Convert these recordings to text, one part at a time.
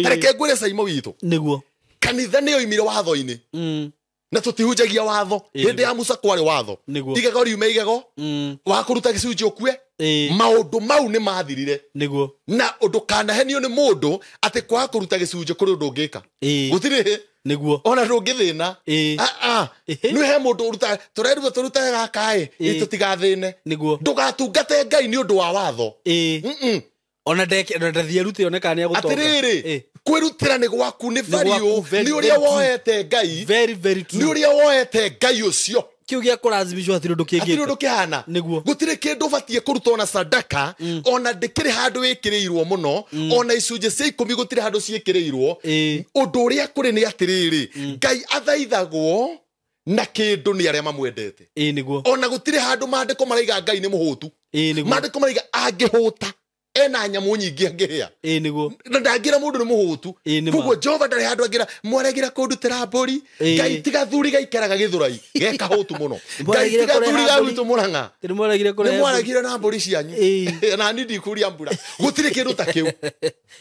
tareke ngwä re caimo witå näguo kanitha nä yoimire watho-inä mm. na tå tihunjagia watho hä ndä ya musa kwarä watho igego riume igego mm. wa kå ruta gä cunjä å kue maå ndå mau nä mathirire na å ndå kanahenio nä må ndå atä kwaga kå ruta gä cunjä kå rä å ndå ngä ka gå tirä niguo ona ngä thä na nä he må ndå ruta tå reruta tå rutage tå tigathä ne ndå gatungate ngai nä å ndå wa watho ona ndathiä rute one kana nä agå atä rä rĩ kwä gwaku nä bariå nä å woete ngai nä å rä a woete ngai å cio kä u gä a kå razimicwo hatirä å ndå kä ngä ndå kä sadaka mm. ona ndä kä rä handå ona icunjä cia ikå mi gå tirä handå ciä kä rä irwo ngai athaithagwo na kä ndå nä arä a mamwendete ona gå tirä handå maraiga ngai nä må hå tu mandä maraiga angä ena nyamu nyingi angiria ä nä guo na ndangira må ndå nä må hå tu koguo jehova ndarä handå angä ra mwaragä ra kå ndutera mbåri ngai tigathuri gaikaraga gä thå rai geka hå tu må no ngai gagwitå må ranga nä mwaragire na mbå ri cianyu na ni ndikuria mbura gå tirä kä ndå ta kä u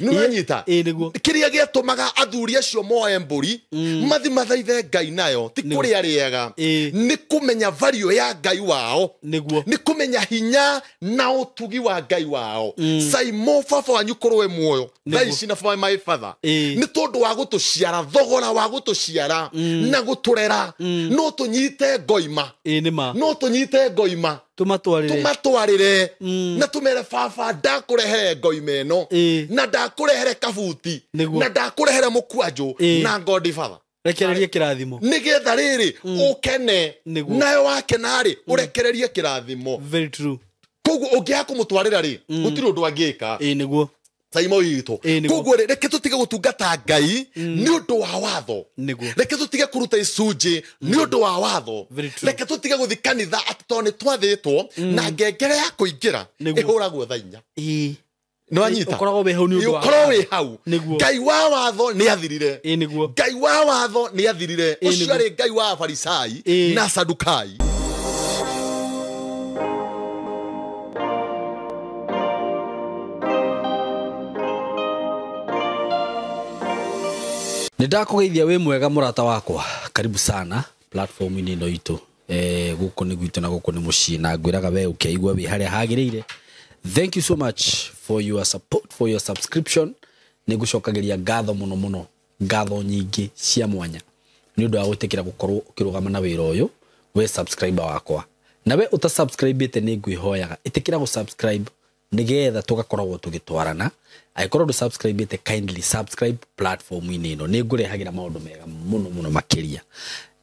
nä ranyita kä rä a gä atåmaga athuri acio moe mbå ri mm. mathi mathaithe ngai nayo ti kå rä a rĩega nä kå menya variå ya ngai wao nä kå menya hinya na å tugi wa ngai wao mm cai mm. må baba wanyu kå rwe muoyo thaa ici na my father mm. nä tondå wa gå tå ciara thogora wa gå tå ciara mm. na gå tå rera no tå nyite ngoima no tå nyite ngoima tumatwarire na mere baba rehere ngoima no na rehere kabuti na må mũkwanjũ na ngodi baba rekererie kirathimo nigetha å kene nayo wakena rĩ å kirathimo very true koguo ũngĩaga kũmũtwarĩra rĩ mm. gũtirĩ ũndũ angĩka ĩĩ nĩguo taimo itå koguo rä reke tå tige gå tungata ngai nä å ndå wa watho reke tå tige kå ruta icunjä nä å ndå wa watho reke tå tige gå thi kanitha atä to nä twathä two mm. na ngengere ya kå ingä ra ä hå ragwo thainya nwanyiukoragwo wä hau ngai wa watho nä athirire ngai wa watho nä athirire å cio arä ngai wa afarisai na sadukai ndakugeithia wi mwega murata wakwa karibu sana platform ini no itu eh guko ni na guko ni mucina ngwiraga we ukeigwa wi haria hagirire thank you so much for your support for your subscription ni gucokagiria ngatho muno muno ngatho nyingi cia mwanya ni undu wa gutikira gukorwo ukirugama na wira uyu we subscriber wakwa nawe uta subscribe te ni ngwihoyaga itikira gu subscribe nigetha tugakoragwo tugitwarana angikorwo ndu subscribete kindly subscribe platform ini ino ni ngurehagira maundu mega muno muno makiria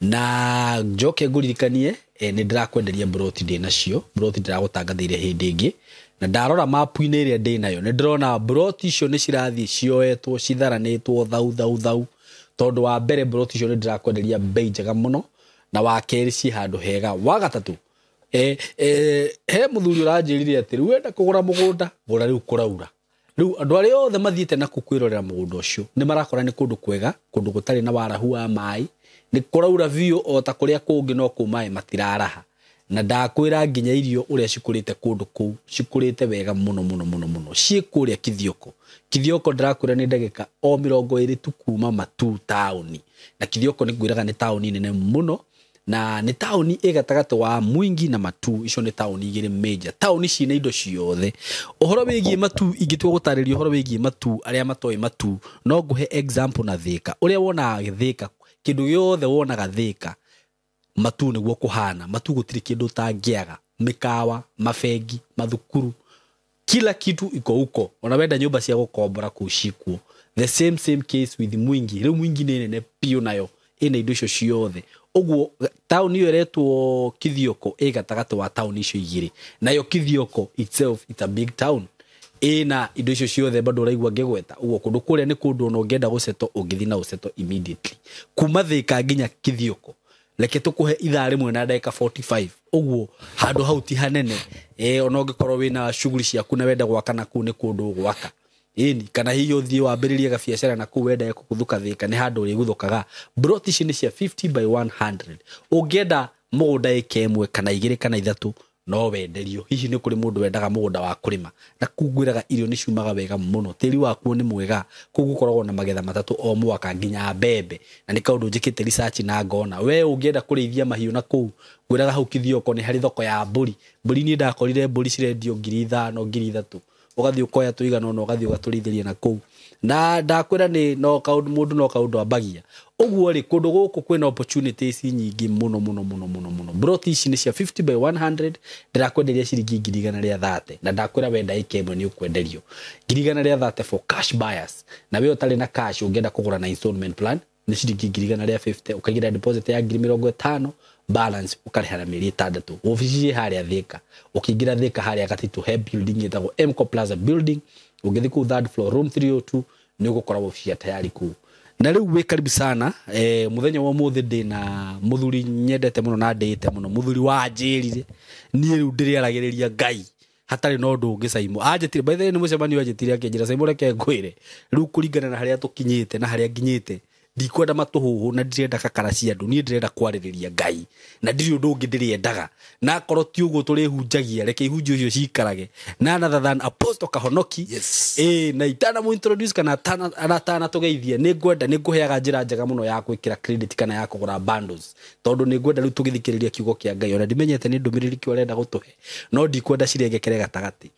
na njoke nguririkanie e, ni ndirakwenderia mbroti ndi nacio mbroti ndiragutangathire hindi ingi na ndarora mapu-inä ä rä a ndä nayo nä ndärona broti icio nä cirathiä cioetwo citharanätwo thau thau thau tondu wa mbere broti icio ni ndä rakwenderia mbei njega muno no na wakerä ciä handu hega wa gatatu he muthuri uranjirire atä rä wenda kågå ra må gå nda gå ra rä u kå raura rä u andå arä othe mathiäte naku kwä rorera må gå nda å cio nä marakora nä kå ndå kwega kå ndå gå tarä na warahu wa maä nä kå raura biå o ta kå rä a kå ngä no kå maä matiraraha na ndakwä ra nginya irio å rä a cikå rä te kå ndå kå u cikå rä te wega må no må no må no må no ciä kå rä a kithioko kithioko ndärakwä ra nä ndagä o mä rongo ä rä tu kuma matu taåni na kithioko nä ngwä raga nä ni nene må no na nä taåni ä gatagatä wa mwingi na matu icio nä taåni igä rä major taåni cina indo ciothe å horo wä giä matu ingä tua gå tarä ria å horo wä giä matu arä a matoä matu no ngå he example na thä ka å rä a wonaga thä ka kä ndå gä wonaga thä ka matu nä guo kå hana matu gå tirä kä ndå tangä aga mä kawa mabengi mathukuru kila kitu iko uko ona wenda nyumba cia gukombora kuu cikuo the same same case with mwingi riu mwingi nä nene piå nayo ä na indo icio ciothe uguo tauni iyo iretwo kithioko ä gatagatä wa tauni icio igiri nayo kithioko itself it's a big town ina indo icio ciothe bado raigua ngegweta uguo kundu kuria ni kundu ona ngenda guceto ũngĩthiĩ na ũceto immediately kuma thĩka nginya kithioko reke tũkũhe ithaa mwe na ndagĩka 45 uguo handũ hauti hanene e, ona ũngĩkorwo wina shughuli ciaku na wenda gwaka na kuni kundu gwaka ini kana hihi uthie wambiririe gabiacara na kuu wendae kuguthuka thika ni handu å guthukaga brot ici ni cia 50 by 100 ũngĩenda må gå nda kana igä kana ithatu no wenderio hihi ni kuri mundu wendaga mugunda wa kurima na kungwä irio ni ciumaga wega muno no tĩri wakuo nä mwega koguo na magetha matatu o mwaka nginya mbembe na ni kaundu ndå research na ngona we ungienda ngä enda ithia mahiå na kå u ngwä raga hau kithioko nä thoko ya mbå ri ni ndakorire mbå ri cirendio ngiri ithano ngiri ithatå ugathi ukoya tuigana ona ugathi ugaturithiria na kũu na ndakwĩra ni no kaũndũ mũndũ no kaũndũ abagia uguo ri kundu guku kwina opportunities nyingi muno muno muno muno muno brot ici nĩ cia 50 by 100 ndĩrakwenderia ciringi ngiri igana rĩa thate na ndakwĩra wenda ĩka ni ukwenderio ũkwenderio ngiri igana rĩa thate for cash buyers na wĩ ũtarĩ na cash ũngĩenda kugura na installment plan nĩ ciringi ngiri igana rĩa 50 ukagira deposit ya ngiri mĩrongo ĩtano balance ukarihara mĩeri ĩtandatũ ofici harĩa thika ũkĩingĩra thika harĩa gatitũ he building ĩtagwo mco plaza building ũngĩthiĩ kũu third floor room 302 nĩ ũgũkora wobicia tayari ku na rĩu wĩ karibu sana eh, mũthenya wa ũmũthĩ ndĩ na mũthuri nyendete mũno na ndĩĩte mũno mũthuri wanjĩrire niĩ rĩu ndĩrĩaragĩrĩria ngai hatari na ũndũ ũngĩ caimo anjĩtire by the way nĩ mũcemanio anjĩtire akĩnjĩra caimo reke ngwĩre rĩu kũringana na harĩa tũkinyĩte na haria nginyĩte ndikwenda matuhuhu na ndirenda kakara cia andu niĩ ndĩrenda kwarĩrĩria ngai na ndirĩ ũndũ ũngĩ ndĩrĩendaga na akorwo ti ũguo tũrĩhunjagia reke ihunjio icio ciikarage na another than apostle kahonoki yes. e, na itana muintroduce kana atana tũgeithie nĩ ngwenda nĩ ngũheaga njĩra njega mũno ya gwĩkĩra credit kana ya kũgũra bundles tondũ nĩ ngwenda rĩu tũgĩthikĩrĩria kiugo kĩa ngai ona ndimenyete nĩ ndũmĩrĩri kĩo arenda gũtũhe no ndikwenda cirengekere gatagatĩ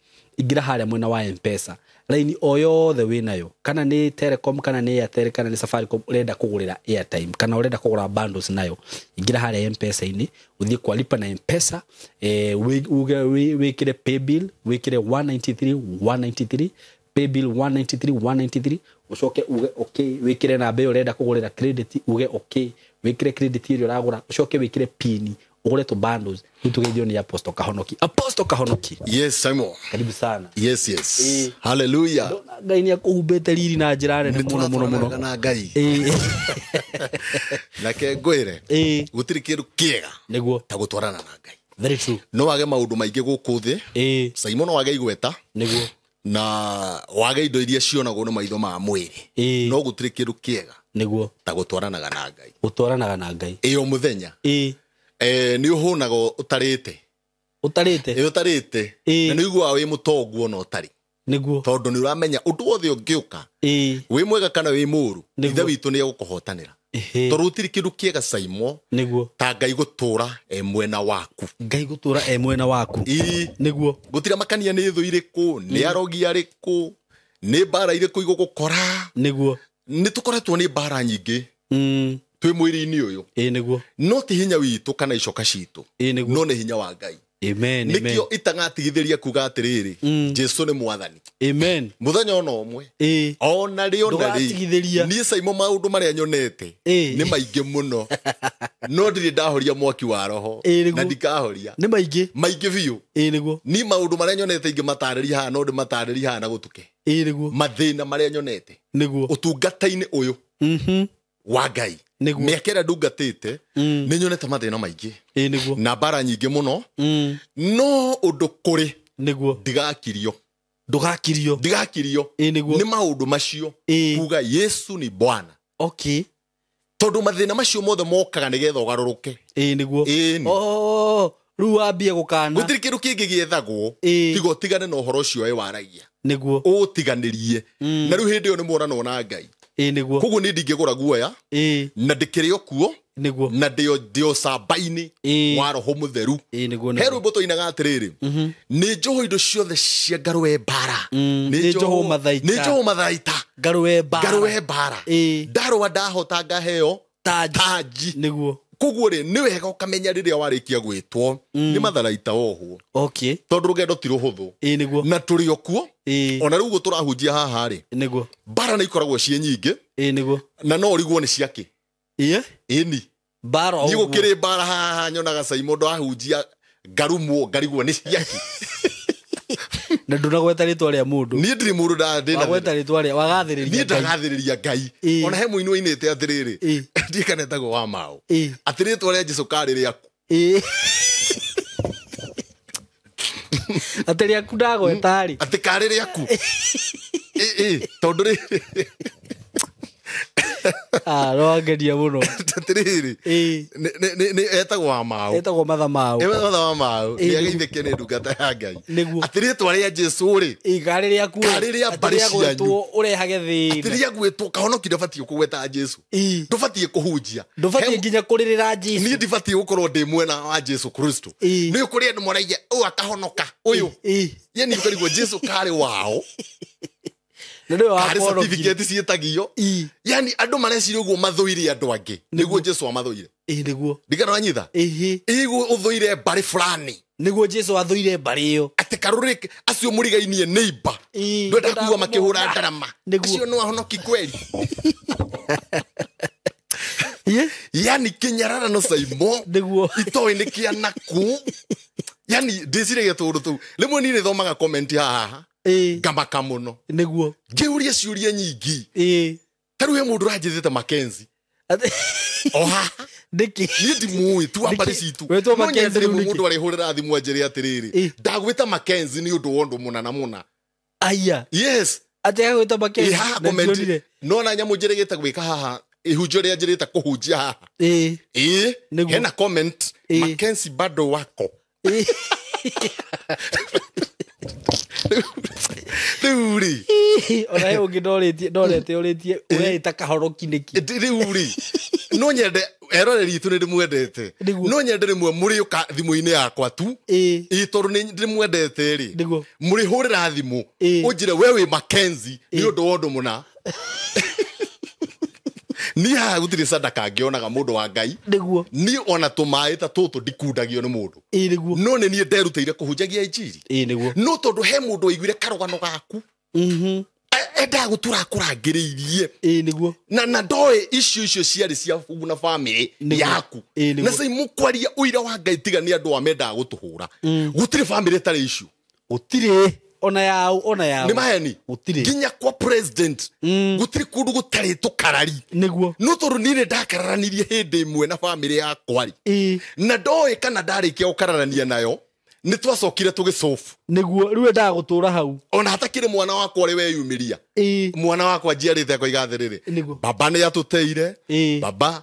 ingĩra harĩa mwena wa mpesa raini o yothe wä nayo kana nä telecom kana nä airtel kana nä safaricom å renda kå gå rä ra airtime kana å renda kå gå ra bundles nayo ingä ra harä mpesa-inä å thiä kwa lipa na mpesa wä kä re paybill wä kä re 193 193 paybill 193 193 ucoke uge okay wikire namba iyo urenda kugurira credit uge okay wikire credit iyo uragura ucoke wikire pini ugure tu bundles nitugeithio ni apostle kahonoki apostle kahonoki yes simon karibu sana yes yes e, hallelujah ngai ni akuhumbite riri na njira ni muno muno muno na gai. Eh. Eh. na ke goire. ngwire gutiri kindu kiega niguo ta gutwarana na gai. very true no wage maundu maingi guku thi simon no wage igweta niguo na wage indo iria cionagwo no maitho ma mwiri. mwä no gå tirä kiega. ndå ta gå na gai. gå na gai. Iyo muthenya. må thenya ä Eh, nä å hå naga å tarä te å tarä te å tarä te na nä å iguaga wä må tonguo na å tarä niguo tondu ni uramenya undu wothe ungiuka wi mwega kana wi muru ithe witu ni tirä kä ndå kä kiega caimo niguo ta ngai gutura e mwena waku ngai gutura e mwena waku niguo gutira makania ni thu iriku ni arogi kå ni mbara nä guo niguo ni tukoretwo ni mbara nyingi mm twä mwä ri-inä å yå nä no ti hinya witå kana icoka citå no nä hinya wa ngai nä kä mm. o itagatigithä ria kuga atä rä rä jesu nä mwathani må thenya ona å mwe ona rä ona rä niä caimo maå ndå marä a nyonete nä maingä må no no ndirä ndahoria mwaki wa roho na ndikahoria nä maingä maingä biå ni maå ndå marä a nyonete ingä matarä ri haha no ndä matarä ria haha na gå tuke mathä na marä a nyonete nä å tungata-inä å yå mm-hmm. wa ngai niguo miaka ĩrĩa ndungatĩte mm. nĩ nyonete mathĩna maingĩ e, niguo na mbara nyingä må mm. no ũndũ kũrĩ niguo ndigakirio ndũgakirio ndigakirio e, niguo nĩ maũndũ macio e. kuga yesu nĩ bwana okay tondå mathäna macio mothe mokaga nä getha å garå rå ke ä nä guo rä u wambie gå kana gå tirä kä ndå kä ngä gä ethagwo tiga å tigane na å horo å cio waragia nä guo å tiganä rie mm. na rä u hä ndä ä yo nä mwonanwo na ngai ä nä guo koguo nä ndingä gå ra guoya na ndä kä rä o kuo niguo na ndä ndio sabaini e. wa roho mutheru e, niguo he rwimbo twainaga atiriri rä -hmm. ni njoho indo ciothe cia ngarwe mbara mm. ni njoho mathaita ni ngarwe mbara ngarwe mbara e. ndarwa ndahota ngaheo taji, taji. niguo koguo rä nä wega å kamenya rä rä a warä kia gwä two nä mm. matharaita ohwo tondå rå gendo ti rå hå thå na tå rä o kuo ona rä u guo tå rahunjia haha rä mbara nä ikoragwo ciä nyingä na no å rigwo nä ciakä ni mbara å gå kä rä mbara haha nyonaga cai ndå ahunjia ngarumwo ngarigwo nä ciakä na ndunagweta må ndå mũndũ niĩ ndirĩ mũndũ ndagweta rĩtwa rĩa ndagathä rä ria ngai ona he mũini wainĩte atĩrĩrĩ rä kana etagwo wa twa maũ atĩ rĩtwa rĩa jesũ karĩ atä rä aku ndagwetarä atä karä rä rĩaku tondå rä rwangenia må notiriri etagwo wamaåetagwo matha maåmatha wa maå nä ageithäkie nä ndungata ya ngai näguo atirä twa rä a jesu rä igarä rä akuarä rä a mbarä cianyuå å rehage thä atirä a gwätwo kahonokire batiä kå gweta jesu ndå batiä kå hunjia ndå batiä nginya kå rä rä ra jesu niä ndibatiä gå korwo ndä mwena wa jesu kristo nä å kå rä andå moraigia å akahonoka å yå yani å karigwo jesu karä wao certificate cietagio yani andå mareciria å guo mathåire andå angä nä guo jesu amathåire nä guo ndigano anyitha iguo å thåire mbarä burani nä jesu athåire mbarä ä yo atä acio må rigainie ndwenda kuga makä hå ra ndarama acio nä wahonoki kweri yani kä caimo itoä nä kä anaku yani ndä ciragia tå å ndå tå ni nä thomaga haha ngamaka muno niguo ngiurie ciuria nyingi taru he mundu ranjithite makenzi oha ndiki ni ndimui tu ambari citu no nyendere mundu arihurira thimu anjire atiriri ndagwita makenzi ni undu wondu munana muna aya yes ategagwita makenzi ha komendi no na nyamu njire gita gwika haha ihunjio ria njirite kuhunjia haha ii hena comment makenzi bado wako rä u rä ona he å ngä tie å ta kahoroki nä ki u rä no nyende eroreri itu nä ndä mwendete no nyende rä mwe må rä å ka thimå-inä yakwa tu ä tondå ndä mwendete rä må rä hå rä ra thimå å njä re we wä makenzi nä å ndå wa å ndå må na ni haha gutirä ngä onaga må ndå wa ngai niguo ni ona tå maä ta tå tå ndikundagio nä må ndå niguo no nä niä nderutä ire kå hunjagia injiri niguo no tondå he må ndå waiguire karågano gaku mm-hmm. endaga e, gå tå rakå irie niguo na na ndoä icio icio ciarä cia na bamä rä yaku na cai må kwaria å ira wa ngai tiga nä andå wa mendaga gå tå hå ra mm. gå tirä bamä rä tarä icio gå tirä ona yao ona yao ni maheni nginya kwa president mm. gutirä kå ndå gå tarä tå karari niguo no tondå niä nä ndakararanirie hä ndä ä mwe na bamä yakwari na ndoä kana ndarä kia gå kararania nayo nä twacokire tå gä niguo rä u endaga tå ra hau ona hatakirä mwana wakwa rä weyumä ria mwana wakwa njiarä te koiga thä rä rä baba nä atå teire baba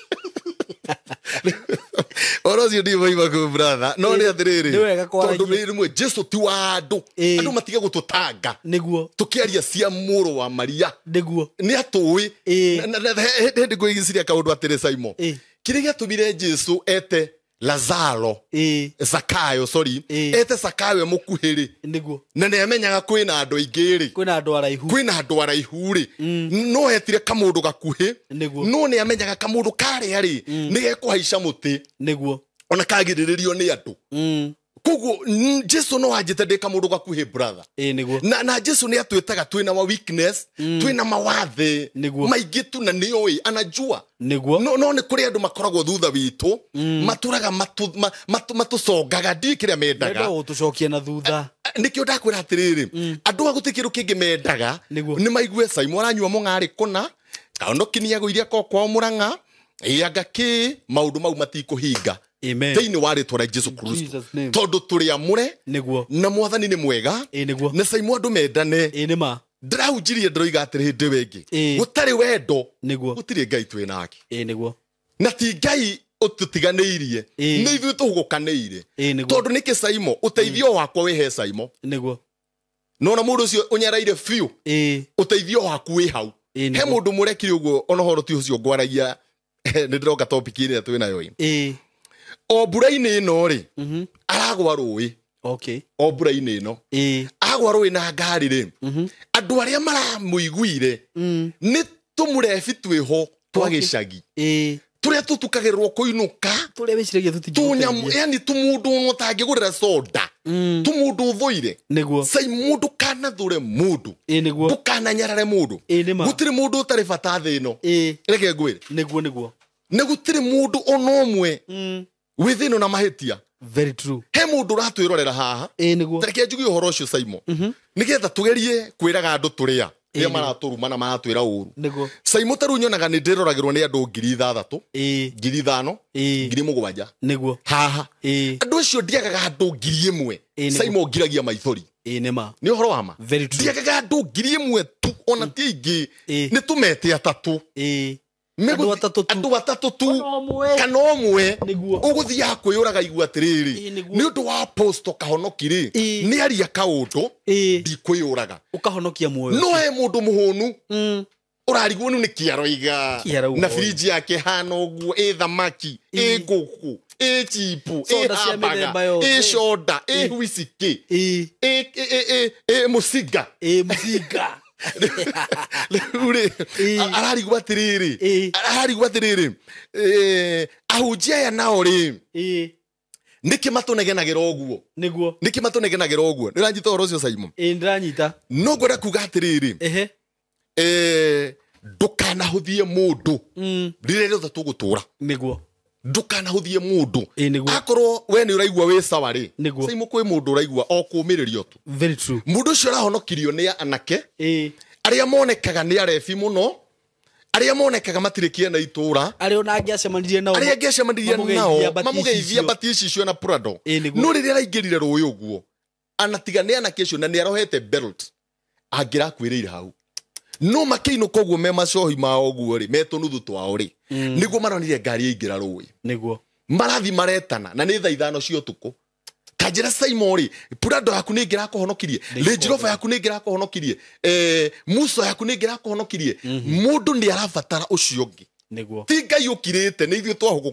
ora cio ndio maiba ku brother no rä atiriri tondu ni mwe jesu ti wa andå andå matiga gå andu andu matige tå kä aria cia må rå wa maria nä nä guo atå ä niguo ni atui na hindi ngwigiciria kaundu rä caimo atå mire jesu ete lazaro e. zakayo sorry e. ete zakayo mukuhi ri na nä amenyaga kwä na andå aingä rä kwä na andå araihu kwä araihu rä mm. no etire kamå ndå gakuhä no nä amenyaga kamå ndå karä a rä mm. nä gekå haica må tä ona kagä rä rä rio nä andå mm koguo jesu no anjitendeka må ndå gakuhä brother niguo na, na jesu ni atwätaga twä na weakness mm. twä na mawathe maingä tu na nä oä anajua niguo no, no nä kå rä andå makoragwo thutha witå mm. maturaga matå congaga matu kä rä a medaga ndo tå na thutha nä kä o ndakwä ra atä rä mm. rä andå a gå tä kä rå kä ngä mendaga nä maigue caimo ngarä iria kokwao må ranga anga kä maå ndå mau matikå hinga thä-inä wa rä twa rä jesu kristo tondå tå rä amå na mwathani nä mwega na caimu andå mendane ndäraunjirie ndäroiga atä rä hä ndä wä ngä gå tarä wendo gå tirä ngai twä nake na ti ngai tutiganä irie nä ithuä tå gåkanä ire tondå nä kä caimo å teithio wakwa wä he caimo nona må ndå å cio å nyaraire biå å teithio waku wä hau he må ndå må rekire å guo ona horo ti å cio ngwaragia nä ndä ronga topiki ä rä a twä nayo o mbura-inä ä no rä mhm. aragwa rå ä o mbura-inä ä no agwa rå ä na ngari rä mhm. andå arä a maramå iguire mm. nä tå må rebi twä ho twa gä cagi tå rä a tå tukagä rwo kå inå ka må ndå å gå rä ra conda ndå å cai må ndå kanathå re må ndå ndå kananyarare må ndå gå ndå å tarä bata thä ä no reke ngwä re nä gå tirä må ndå ona å mwe mm within thä no na mahätia very true he må ndå å ratwä rorera haha tareke njuge å horo å cio caimo mhm. nä getha tå gerie kwä raga andå tå rä a rä a maratå ruma na maratwä ra å ru caimo ta rä u nyonaga nä ndä roragä rwo nä andå ngiri ithathatå ngiri ithano ngiri må gwanja näguo haha andå acio ndiagaga andå ngiri ä mwe caimo ngiragia maithori nä nä å horo wa ma ndiagaga andå ngiri ä mwe tu ona ti aingä nä tå mete atatå andå atatå tu kana å mwe å gå thiaga kwä å raga igua atä rä rä nä å ndå wa kahonoki rä nä aria kaå ndå ndikwä å raga no he må ndå må hå nu å rarigwo nä u nä kä aro iga na birinji yake hana å guo ä thamaki ä ngå kå ä chipu ä hambaga ä conda ä huiciki ä må cinga rä atä rä rä ararigwo atä rä rä ahunjia aya nao rä nä kä matå negenagä ra å guo nä guo nä kä matå negenagä ra å guo nä å ranyita å horo å cio caimo ä ndä ranyita no ngwenda kuga atä rä rä ehe ndå kanahå thie må ndå mm. rä rä rä å othe tå gå tå ra nä guo ndukanahuthie mundu akorwo we ni uraigua wi sawa ri saimu kwi mundu uraigua o kumiririo tu mundu cio arahonokirio ni anake aria monekaga ni arebi muno aria monekaga matirä kä ena itå ra aria ngäacemanirie nao mamugeithia mbati ici icio na prado no rä rä a araingä rire rå å guo anatiga nä anake cio na nä arohete angä rakwä rä ire hau no makiino koguo me macohi mao guo ri metå nuthu twao mm. nä guo maronire ngari yaingä ra rå guo marathi maretana na nä thaa ithano cia å kanjira saimo ri purado yaku nä ngä honokirie ränjirova yaku nä ngä honokirie eh, muso yaku nä ngä honokirie må mhm. ndå nä arabatara å cio ngä niguo ti ngai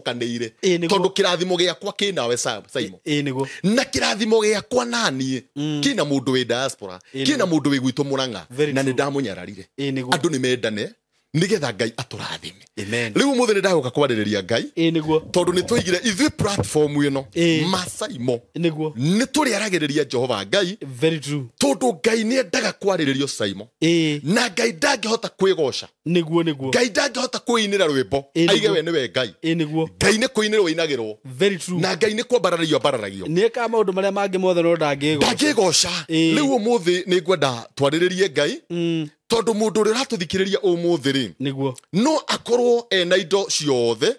kanä ire tondå kä rathimo gä akwa kä nawe saimo niguo na kĩrathimo gĩakwa naniĩ mm. kĩna mũndũ wĩ diaspora kĩna mũndũ wĩ gwitũ na na nĩ ndamunyararire andũ nä mendane nigetha ngai aturathime riu muthe ni ndaguka kwaririria ngai niguo tondu ni twigire ithui platform ino masaimo niguo ni turi turiaragiriria jehova ngai very true tondu ngai ni endaga kwariririo saimo na ngai dagi hota kwigoca niguo niguo ngai dagi hota kuinira rwimbo aige we ni we ngai niguo ngai ni kuinirwo ainagirwo very true na ngai ni kwambararagio ambararagio ni ka maundu maria mangi mothe no ndangigoca ndangigoca riu muthe ni ngwenda twariririe ngai mm tondå må ndå å rä ratå thikä rä ria å må thä rä niguo no akorwo ena indo ciothe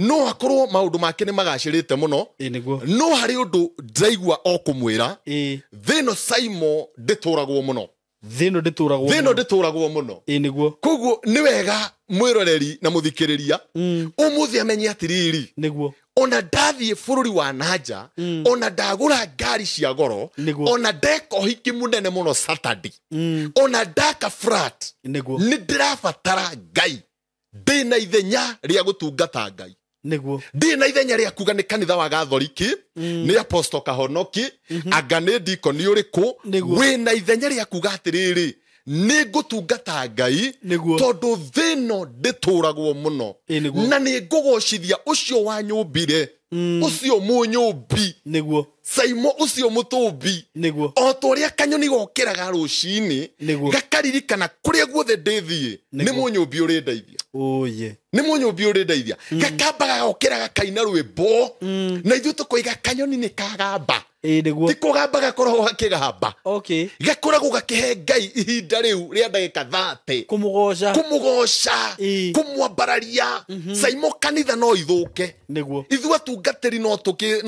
no akorwo maå ndå make nä magacä rä te må no no harä å ndå ndĩraigua o kå mwä ra thä no caimo ndä tå ragwo må no thä no ndä tå ragwo må no niguo koguo nä wega mwä roreri na må thikä rä ria å mm. må thä amenye atä rä ri niguo ona ndathiä bå rå ri wa nanja mm. ona ndagå ra ngari cia goro ona ndeka å hiki må nene må no mm. ona ndaka frat nä ndä rabatara ngai ndä na ithenya rä a gå tungata ngai ndä na ithenya rä akuga nä kanitha wa gathoriki mm. nä aposto kahonoki mm -hmm. anga nä ndiko nä å rä kå wä na ithenya rä akuga atä rä rä nä ngå tungata ngai tondå thä no ndä tå ragwo må no na nä ngå gocithia å cio wa nyå mbire å mm. cio må nyå mbi caimo ucio mutumbi niguo o ta uria kanyoni gokiraga rucini niguo gakaririkana kuria guothe ndithie ni munyumbi uri ndaithia oye ni munyumbi uri ndeithia mm. gakambaga gokira gakaina rwimbo mm. na ithuĩ tũkoiga kanyoni ni kagamba niguo tiko gamba gakoragwo gakĩgamba okay gakoragwo gakĩhe ngai ihinda riu rĩa ndagĩka thate kũmũgoca kũmũgoca kũmwambararia caimo mhm. kanitha no ithuke niguo ithuĩ atungatĩri no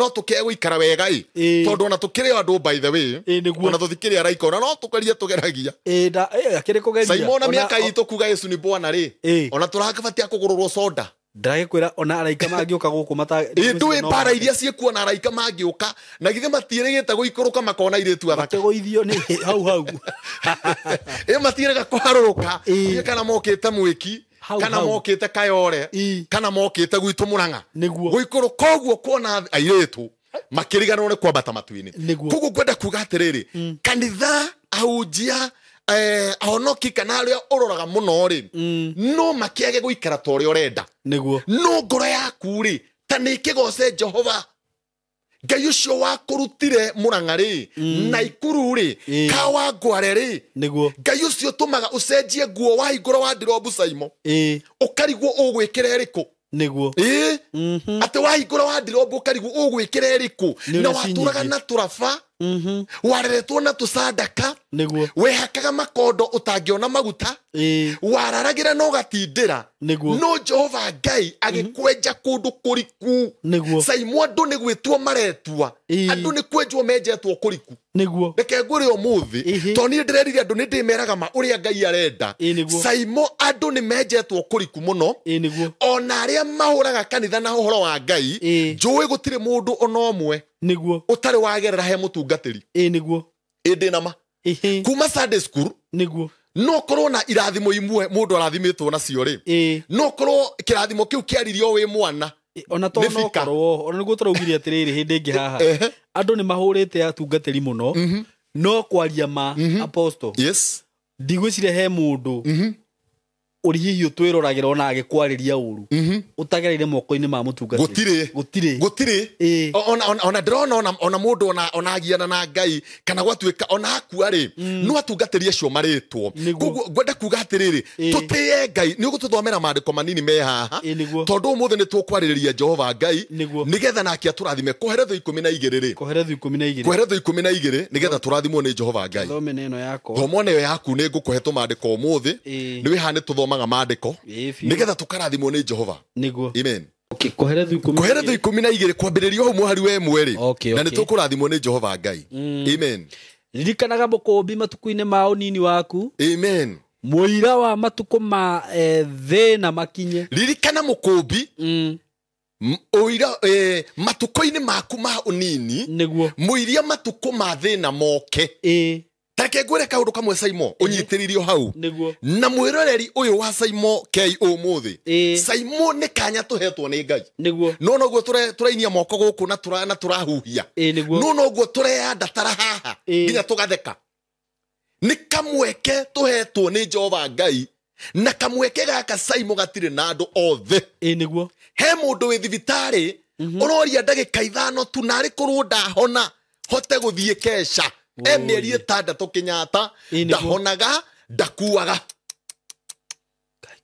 tũkĩe gũikara wega ĩ tondu ona tukiri andu by the way ona tuthikiri raika ona no tukaria tugeragia akiri kugeria simona miaka itu kuga yesu ni bwana ri ona turakabatia kugururwo soda ndiragĩkwĩra ona araika mangĩũka gũkũ ndũĩ mbara iria ciĩkuo na araika mangĩũka na githĩ matiĩrĩgĩte gũikũrũka makona irĩtu athakagũithio nĩ hau hau ĩ matiĩrĩga kwarũrũka kana mokĩte mwĩki kana mokĩte kayore kana mokĩte gwitũ mũrang'a nĩguo gũikũrũ koguo kuona airĩtu makiriganwo ni kwambata matuini koguo ngwenda kuga atiriri mm. kanitha ahunjia eh, ahonoki kana aria uroraga muno ri mm. no makiage guikara ta uria urenda niguo no ngoro yaku ri ta ni ikigoce jehova ngai ucio wakurutire muranga ri na ikuru ri ka wa ngware ri niguo ngai ucio utumaga ucenjie nguo wahingũra wa ndirobu caimo mm. ukarigwo ugwikira iriku niguo ä mhm. atä wahingå ra wandirombo kariguo å gwä kä re rä kå na watå raga na tå raba Mm-hmm. wareretwo na tũcandaka nĩguo wehakaga makondo ũtangĩona maguta wararagira na ũgatindĩra nĩguo no jehova ngai agĩkwenja mm-hmm. kũndũ kũriku nĩguo caimwo andũ nĩ gwĩtwo maretua andũ nĩ kwenjwo menjetwo kũriku nĩguo reke o ũmũthĩ to niĩ ndĩrerire andũ nĩ ndĩmeraga ma ũrĩa ngai arenda caimo andũ nĩ menjetwo kũriku mũno ona arĩa mahũraga kanitha na ũhoro wa ngai njũĩ gũtirĩ mũndũ ona mwe niguo utari wagerera he mutungatiri ä niguo ä ndä nama kuma sunday school niguo no korwo na irathimo imwe mundu arathimitwo nacio ri no korwo kirathimo kiu kiaririo wi mwana ona to nokorwo ona niguo tũraugire atĩrĩrĩ hĩndĩ ĩngĩ haha andũ nĩ mahũrĩte atungatĩri mũno mhm. no kwaria ma mhm. apostle ndigwĩciria he mũndũ mhm urihihi utwiroragera mhm. ona agikwariria uru utagereire moko-ini ma mutungati gutire gutire gutire ona ona ndirona ona ona mundu ona ona agiana na ngai kana gwatuika ona akua ri mm. no atungatiri acio maritwo koguo ngwenda kuga atiriri tutie ngai ni ugututhomera mandiko manini me haha tondu umuthi ni tukwaririria jehova ngai nigetha nake aturathime kohere thu ikumi na igiriri ri kohere thu ikumi na igiri kohere thu ikumi na igiri nigetha turathimwo ni jehova ngai thomone ino yako thomone yo yaku ni ngukuhe tumaandiko umuthi ni wihane tuthome mathomaga mandĩko nĩgetha tũkarathimwo ni jehova nĩguo amen kũhere thu ikumi na igĩrĩ kwambĩrĩria hau mwhari we mwerĩ na nĩ tũkũrathimwo nĩ jehova ngai mm. amen ririkanaga mũkũmbi matukũ-inĩ ma nini waku amen mwira wa matukũ ma e, thĩna makinye ririkana mũkũmbi mm. ira e, matukũ-inĩ maku ma ũnini nĩguo mũiria matukũ ma na moke take ngwire kaundu kamwe saimo unyitiririo hau na mwiroreri uyu wa saimo k umuthi saimo ni kanya tuhetwo ni ngai no no noguo turainia moko guku na tura na turahuhia no no ya tureyandatara haha nginya tugatheka ni kamweke tuhetwo ni jova ngai na kamweke gaka saimo gatire na andå othe niguo he mundu wi thibitari uroria mhm. å roria ndagä ka ithano tu narä korwo ndahona hote guthie kesha e mä eri ä tandatå kä nyata ndahonaga ndakuaga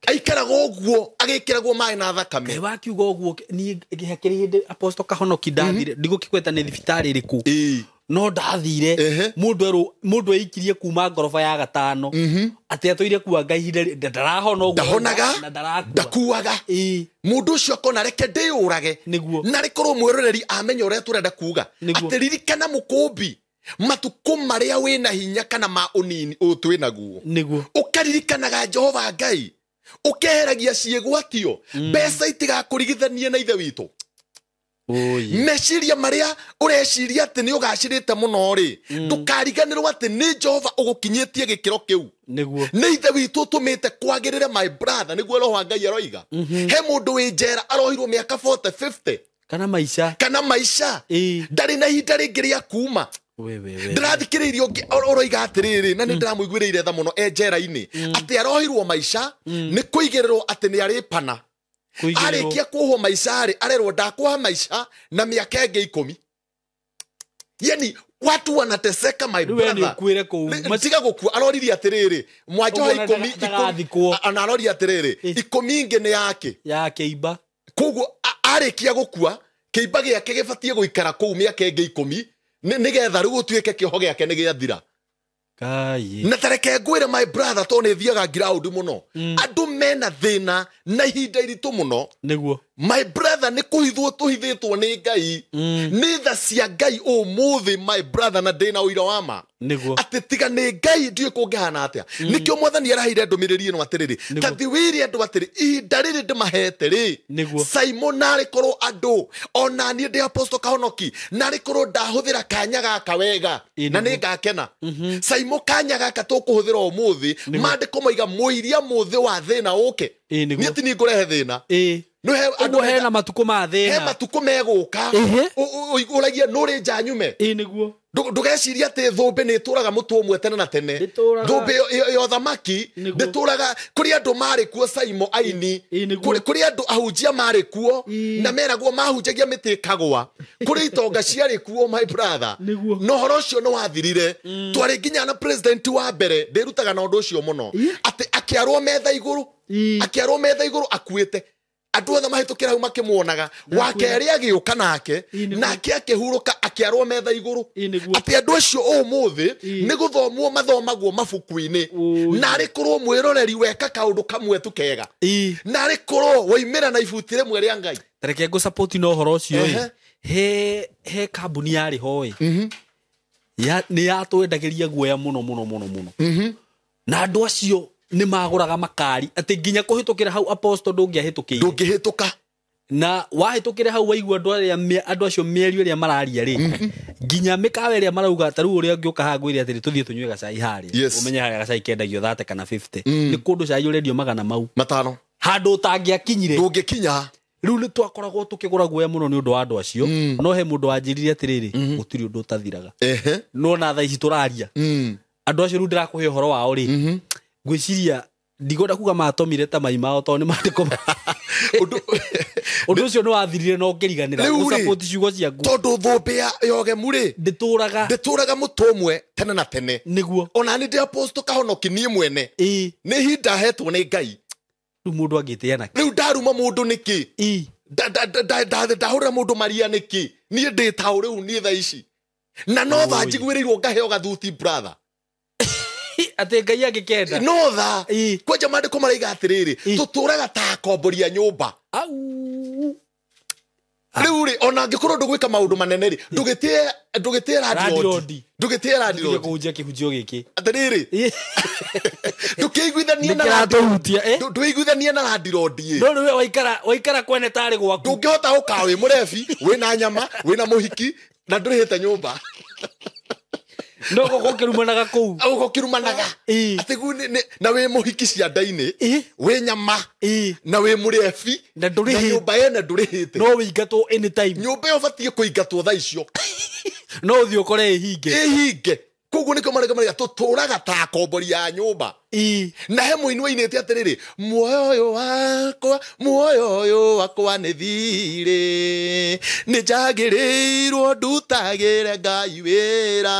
aikaraga å guo agä kä ragwo maä na thakame wakiuga å guo niä hakä rä hä ndä kahonoki ndathire mhm. ndigå kä kweta nä thibitarä rä kå no ndathire må ndå eikirie kuma ngoroba ya gatano atä mhm. atåire kua ngai hinda ndarahona å guohonaga ndakuaga må ndå å cio akona reke ndä å rage nä guo narä korwo mweroreri amenya å rä a tå renda kuga atä ririkana må kå mbi a maria na hinya kana ma unini twä naguo niguo ukaririkanaga jehova ngai ukeheragia ciĩgwatio mm. mbeca mm. rigithanie na ithe witå meciria maria ũreciria atĩ nĩ ũgacĩrĩte mũno rĩ mm. ndũkariganĩrwo atĩ nĩ jehova ro kä u nä ithe witũ ũtũmĩte kwagĩrĩre my brother nĩguo roho wa ngai aroiga mhm. he ndå wä njera arohirwo mä 40 50 kana maica kana maica ndarä na ihinda rä a kuma ndirathikä rä irio å roiga atä rä rä na nä mm. ndä tha må no enjera-inä mm. atä arohirwo maica mm. nä kå igä rä rwo atä nä arä pana arä kia kåhwo maica-rä arerwo ndakåha maica na mä aka ä ngä ikå mi yani watu wanateseka my brothertiga gå kua aroririe atä rä rä mwanjoha ikå mi na aroria atä rä rä ikå mi ingä nä yakä yakä imba koguo arä kia gå kua kä imba gä ake gä batiä gå ikara kå u mä aka ngä ikå mi nä getha rä u gå tuä ke kä oho gä ake nä gä athira na tareke ngwä re my brother to nä thiaga ngiraå må no mm. andå mena thä na na ihinda iritå må no nä guo my brother nä kå hithwo tå hithä two nä ngai mm. nä tha cia ngai å må my brother na ndä na å ira wa ma atä tiga nä ngai ndiä kå ngä hana atä a mm. nä kä o mwathani araheire ndå mä rä ri ä no atä rä rä wä re andå atä rä ihinda rä rä ndä mahete rä saimo narä korwo andå ona niä ndä aposto kahonoki narä korwo ndahå thä ra kanya gaka wega na nä ngakena mm-hmm. saimo kanya gaka tå kå hå thä ra å må thä mandä ko maiga må iria må thä wa thä na å ke niä ti ningå rehe thä na guo hena matuko ma thä he matuko megåka å ragia nå rä nja nyume ä nä ndugeciria atä thå mbä nä tå raga må two mwe tene na tene thå yo thamaki ndä tå raga kå rä andå marä kuo caimo aini kå rä andå ahunjia marä kuo na meragwo mahunjagia mä tä kagwa kå rä itonga ciarä kuo my brother na å horo å cio nä wathirire mm. twarä nginya na president wa mbere ndä rutaga na å ndå å cio må no atä akä arwo metha igå rå akä arwo metha igå rå akuä te andå othe mahä tå kä ra hau makä mwonaga wakerä agä å ka nake nake akä hurå ka akä arwo metha igå rå atä andå acio å må thä nä gå thomwo mathomagwo mabuku-inä narä korwo mwä roreri weka kaå ndå kamwe tå kega narä korwo waimä ra na ibuti rä mwe rä a ngai tareke ngå na å horo å cio he he kambuni yarä hoä mhm. nä yatwendagä ria guoya må no må no må no må no mhm. na andå acio nä magåraga makari atä nginya kå hä kä ra hau apostle ndå ngä ahätå kä ndå hä tå ka na wahä tå kä re hau waigua andå acio mĩario ä rä a mararia rä mhm. nginya mä kawa ä rä a marauga tarä u å rä a ngä å ka hangå ire atä rä tå thiä tå nyue gacai harä å menye harä gacai kendagio thate kana nä kå ndå cai å rendio magana mau matano handå å tangä akinyire ndå ngä kinya rä u nä twakoragwo tå kä gå ra guoya må no nä å ndå wa andå acio mm. no he må ndå wanjä rire atä rä rä mhm. gå tirä å ndå å tathiraga no na thaici tå raria mm. andå acio rä u ndä rakå he å horo wao rä ngwiciria ndigoda kuga matomire ta mai mao tondå nä mandäko å ndå å cio nä wathirire no ngiriganira kä riganä ciugo cia ngu thå thumbia yoge muri rä ndä tå raga må tå mwe tene na tene nä guo ona nä ndä kahonoki niä mwene nä hinda hetwo ni ngai ru u må ndå angä rä ndaruma må ndå nä kä ndahå ra må ndå maria nä kä niä ndä taå rä u niä tha ici na no tha rä irwo ngaheo gathuti brother atä ngai angä kenda no tha kwanja mandä kå maraiga atä rä rä tå tå raga ta akomboria nyå mba ah. rä u rä ona angä korwo ndå gwä ka maå ndå manene rä ndå gä tä ndå gä tä radiodikunjia kä hunjio gä kä atä rä rä ndå kä iguithania ndå na randirodi eh? no rä waikara kwene tarä gwaku ndå ngä hota gå kaa wä må rebi wä na nyama wä na må hiki na ndå rä hä te nyå mba no gå kirumanaga kå u gå kirumanaga atä na wä må hiki cianda-inä wä nyama na wä må rä ebi na nyå mba ene ndå rä hä te no wä ingatwo nyå mba ä yo batiä kå ingatwo tha icio no å thiä å kore ä hinge ä hinge koguo nä kä marä marä tå tå raga ta kombori ya nyå mba na he må inua inä te atä rä rä muoyo å yå wakwa muoyo å yå wakwa nä thirä nä njagä rä irwo ndutagä re ngai wä ra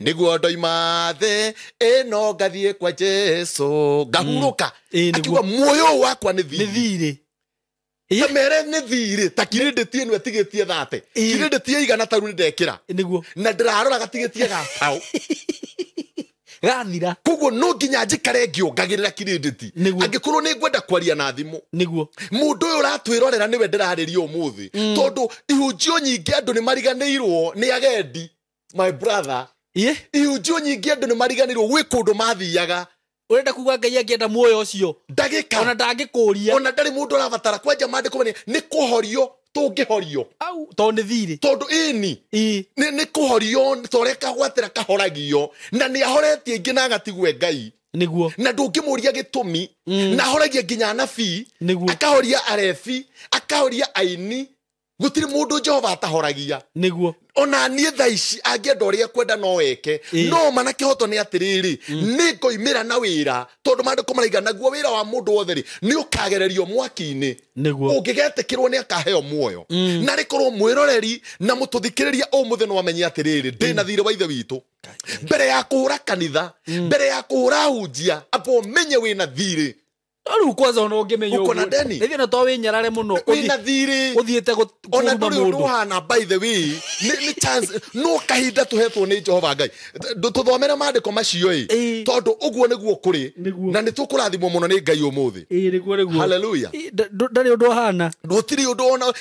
nä guo ndoima the ä no ngathiä kwa jesu mm. ngahurå ka akiuga muoyo å wakwa nä thirä mere nä thirä ta kirä ndä tie nä tie thate kirä ndä tie igana taru nä ndekä ra nä na ndä rarora gatigä tie gataå gathira koguo no nginya njikare ti angä korwo ni ngwenda kwaria na rorera niguo mundu uyu rarä ria ndirariria umuthi thä tondu ihunjio andå andu ni irwo ni agendi my brother ihunjio nä andu ni gwä kå kundu mathiaga urenda kuga ngai angienda muoyo ucio ndagika ona ndangikuria ona ndari mundu arabatara kwanja mandiko mene ni kuhorio tungihorio au to ni thiri tondu ini i ni ni kuhorio tore kagwatira kahoragio na ni ahoretie ingi na gatigwe ngai niguo na ndungimuria gitumi mm. na ahoragia nginya nabii niguo akahoria arefi akahoria aini gutire mundu jehova atahoragia niguo ona niä tha ici angäenda å rä a kwenda no eke no mana kä hoto nä atä rä mm. rä nä ngoimä ra na wä ra tondå mandä kå maraiga naguo wä ra wa må ndå ni ukagererio nä å kagererio mwaki-inä å ngä getä kä rwo nä akaheo muoyo mm. na rä korwo mwä roreri na må tå thikä rä ria må no amenye atä rä rä ndä mm. na thirä wa ithe witå mbere ya kå hå ra kanitha mbere ya kå hå ra hunjia amba menye wä na thirä rä u kwanza ona å ngä menya wä nyarare må no thiä te ndå rä no kahinda tå hetwo nä jehova ngai tå thomere mandä ko macio ä tondå å guo nä guo kå rä na nä tå kå rathimwo må no nä ngai å må thä ndarä å ndå hana ndå tirä å ndå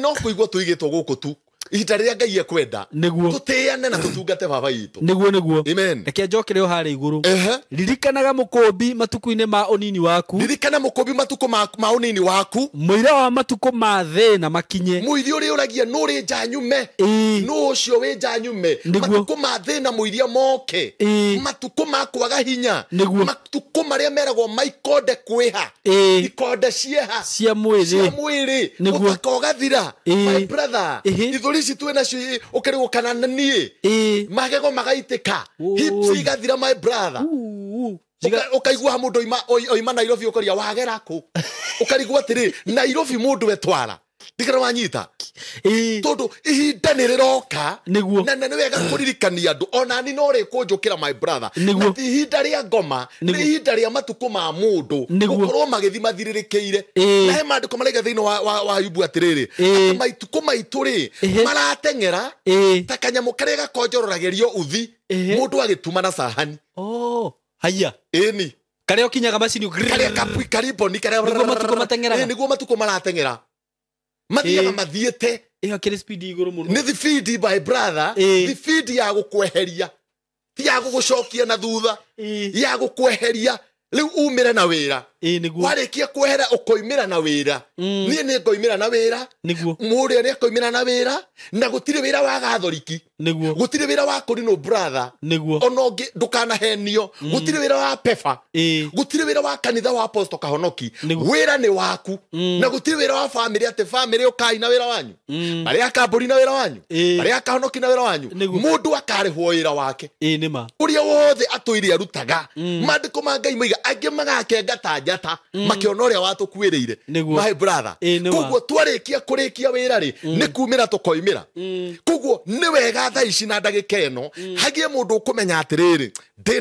no kå igwo tå igä two gå kå tu ihinda rä rä a ngai ekwenda niguo tå tä ane na tå tungate baba itå niguo niguo reke njokere å harä igå rå ririkanaga må kåmbi matukå-inä ma å nini waku ririkana må kåmbi matukå ma å nini waku mũira wa matukå ma thä na makinye iria å rä å ragia nå rä njanyume nå å cio wä njanyume matukå ma thä na må iria moke matukå ma kwaga hinya niguo matukå marä a meragwo maikonde kwä ha ikonde cieha cia mwä rä må takaogathira mburi ici twina cio ukirirukana nie magego magaitika hips igathira my brother ukaigua mundu oima nairobi ukaria wagera ku ukarigua atirä nairobi mundu etwara tigärwa nyita tondå ihinda nä rä roka na nä wega kå ririkania andå ona ni no rä kå njå kä my brother na ti ihinda rä ngoma nä ihinda rä matukå ma må ndå gå korwo magä thi mathirä rä kä ire na he mandä ko maraiga wa inä wa ayubu atä rä rä maitukå maitå rä marateng'era ta kanyamå karä gakonjororagä rio uthi må ndå agä tuma na sahani oh, haya ni karä a å kinyaga macini karä a kariboni karä a nä guo matukå marateng'era mathiaga mathiĩte ihakire speed iguru muno ni thibidi by brother thibidi ya gå gukweheria ti ya cokia na thutha ya gå kweheria rä u umä re na wä ra warikia kwehera ukoimira na wira nie mm. ni ngoimira na wira muria ni akoimira na wira na gutire wira wa gathoriki niguo gutire wira wa kurino brother niguo ona ngi henio mm. gutire wira wa pefa gutire wira wa kanitha wa apostle kahonoki wira ni waku mm. na gutire wira wa family ate family ukai na wira wanyu bari akamburi na wira wanyu bari akahonoki na wira wanyu mundu akarihwo wira wake uria wothe atwire arutaga mandiko ma ngai moiga angi magakenga tanja njata mm. makiona uria watukuiriire my brother koguo twarikia kurikia wira ri mm. ni kumira tukoimira mm. koguo ni wega tha ici na ndagika ino hagie mundu ukumenya atiriri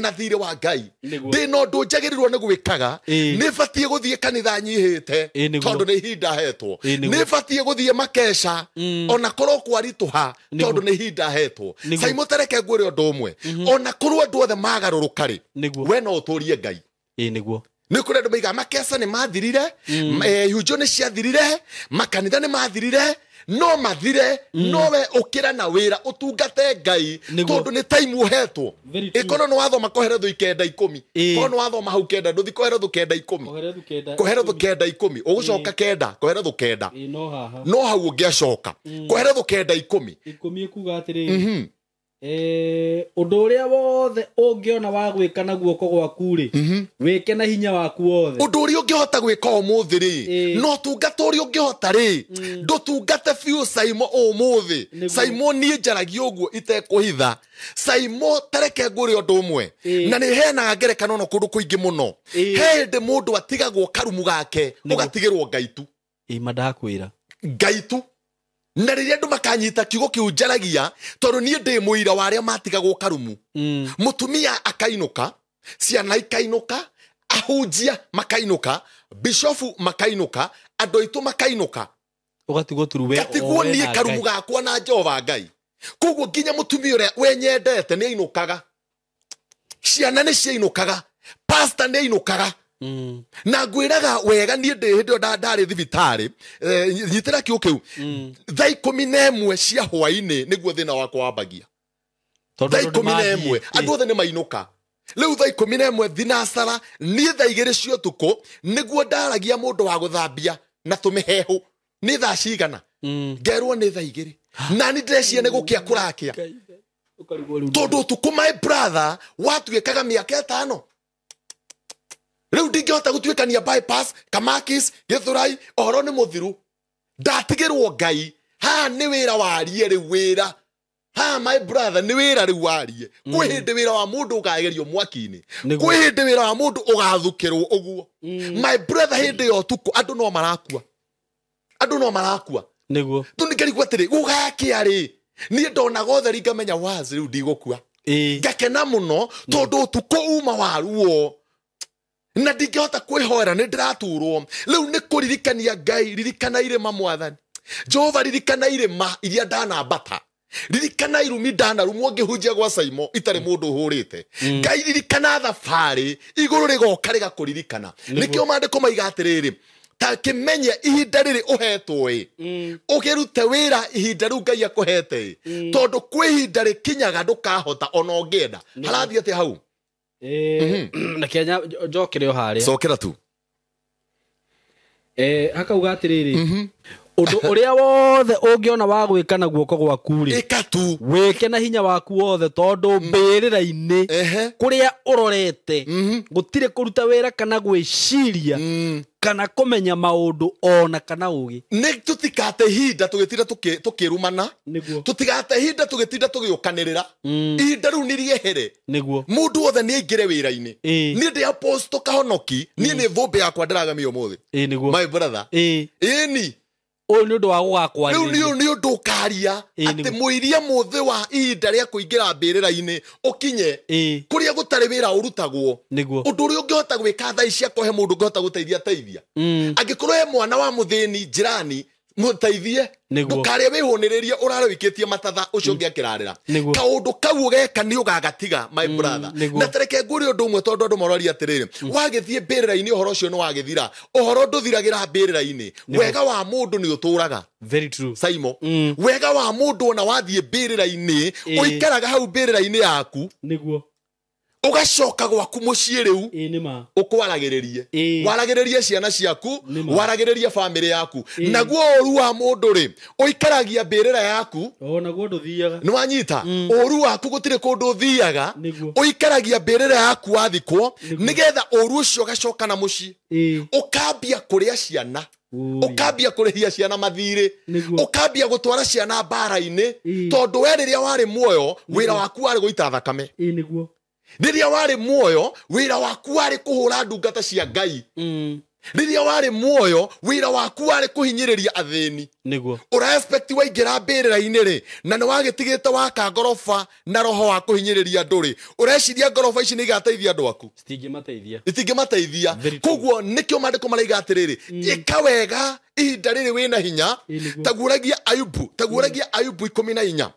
na thiri wa ngai ndina ndu njagirirwo ni gwikaga ni batie guthie kanitha nyihite tondu ni ihinda hetwo ni batie guthie makesha ona korwo kwarituha tondu ni ihinda hetwo sai tereke ngwire undu umwe mm-hmm. ona korwo ndu othe magarurukari we no ũtũrie ngai ĩ nĩguo nä kå rä andå maiga makesa nä mathirire mm. eh, ihunjio nä ciathirire makanitha nä mathirire no mathire nowe å kä ra na wä ra å tungate ngai tondå nä taimu å hetwo ä korwo nä wathoma koherethå ikenda ikå mi korwo nä wathoma hau kenda ndå thi koherethå kenda ikå mi koherethå kenda ikå mi å gå coka kenda koherethå kenda no hau å ngä acoka mm. koherethå kenda ikå mi undu a wothe ungiona wa gwika na guoko gwaku ri mhm. wike na hinya waku wothe undu uria ungihota gwika umuthi ri no tungata uria ungihota ri mm. ndutungate biu caimo umuthi caimo nie njaragia uguo itekuhitha caimo tereke ngure undu umwe na ni heanaga ngerekano no kundu kuingi muno he hindi mundu atigagwo karumu gake ugatigirwo ngaitu ima ndakwira ngaitu na rä rä a andå makanyita kiugo kä u njaragia tondå niä ndä må ira wa arä a matigagwo karumu må mm. tumia akainå ka ciana ikainå ka ahunjia makainå ka bishofu makainå ka andå aitå makainå ka gatigwo niä karumu gakwa na jehova ngai koguo nginya må tumia å rä a wenyendete nä ainå kaga ciana nä ciainå kaga nä ainå kaga Mm. na ngwiraga wega niä ndä hä ndä ä yo ndarä thibitarä eh, nyitä ra kä å kä u mm. ikå mi na ä mwe cia hwainä nä guo thä na wakwa wambagia thaa ikå mi na ä mwe andå othe nä mainå ka rä u tha ikå mi na ä mwe thinacara niä thaa igä rä cia tukå nä guo ndaragia må ndå wa gå thambia na tå mä hehå nä thaa cigana mm. ngerwo nä thaa igä rä na nä ndĩreciria nä gå kä a kå rakä a tondå å tukå brother watuä kaga mä aka ä tano riu ndingihota gutuikania bypass kamakis githurai ohoro ni muthiru ndatigirwo ngai haha nä wä ra warie rä u wä ra ha my brother nä wä ra rä u warie kwä mm. hä ndä wä ra wa må ndå å gagerio mwaki-inä kwä hä ndä wä ra wa må ndå å gathå rwo å guo mm. my brother hä ndä ya å tukå andå no marakua andå no marakua niguo tå nä ngärigwo atä rä gågakä arä niä ndonaga otheri ngamenya wazi rä u ndigå kua ngakena må no tondå å mm. tukå uma waruo na ndingihota kwihorera ni ndiraturwo riu ni kuririkania ngai ririkana irima mwathani jehova ririkana irima iria ndanambata ririkana irumi ndanarumwo ngihunjia gwa caimo itarä må ndå hå rä te ngai mm. ririkana thabarä igå rå rä goka rä gakå nä kä o mandä kå maiga atä rä rä takämenye ihinda rä rä å hetwo mm-hmm. å gä rute wä ra ihinda rä u ngai akå hete tondå kwä ihinda rä kinyaga ndå kahota ona å ngä enda harathiä atä hau Eh, mm-hmm. na kenya njokere o harä a cokera tu eh, hakauga atä rä rä undu uria wothe ungiona wa gwika na guoko gwaku ri ika tu wike na hinya waku wothe tondu mm. mbirira-ini kuria urorete mm-hmm. gutire kuruta wira kana gwiciria mm. kana kumenya maundu ona kana ugi ni tutikate ihinda tugitira tukirumana niguo tutigate ihinda tugitinda tugiukanirira mm. ihinda riu niriehere niguo mundu wothe ni aingire wira-ini ni ndi aposto kahonoki ni ni thumbi yakwa ndiragamia umuthi my brother ini å nä å ndå wa gå gakwarä rä u nä å ndå å karia atä må iria må thä wa ihinda rä a kå ingä ra mbä rä ra-inä å kinye kå rä a gå tarä wä ra å rutagwo nä å ndå å rä a å ngä hota gwä ka thaa ici akohe må ndå å ngä hota gå teithia teithia mm. angä korwo he mwana wa må thä ni njä muteithie ndukarä wä rä rie å kä tie matatha å cio mm. ngä akä rarä ra kaå ndå kau geka nä å gagatiga mm, na tereke ngå rä å ndå å mwe tondå andå birira atä rä mm. rä wagä thiä mbä rä ra-inä å horo å cio nä wagä thira å horo ndå thiragä ra mbä rä ra-inä wega wa må ndå nä å tå raga saimo wega wa må ndå ona wathiä mbä rä ra-inä å eh. ikaraga hau mbä rä ra-inä yaku ugacoka gwaku rie waragä rä rie ciana ciaku bamä rä yaku naguo ru wa ikaragia mbä rä ra yaku nä wanyita ru waku gutiri kundu thiaga rä ra yaku wathikwo å cio å gacoka na kå rä a ciana rä hia ciana mathirä gå twara ciana mbara-inä tondå we rä rä a warä muoyo wä ra waku warä gå ita thakame rä rä a warä muoyo wä ra waku warä kå hå ra ndungata cia ngai mm riria wari muoyo wira waku warä kå hinyä athäni niguo å waingä mbä rä ra-inä na nä wagä waka ngoroba na roho wa kå hinyä rä ria ngoroba ici nä igateithia andå aku itingä mateithia koguo nä kä o mandä maraiga atä rä mm. rä ä ka wega ihinda rä rä na hinya taguragia ayubu taguoragia ayubu ikå na inya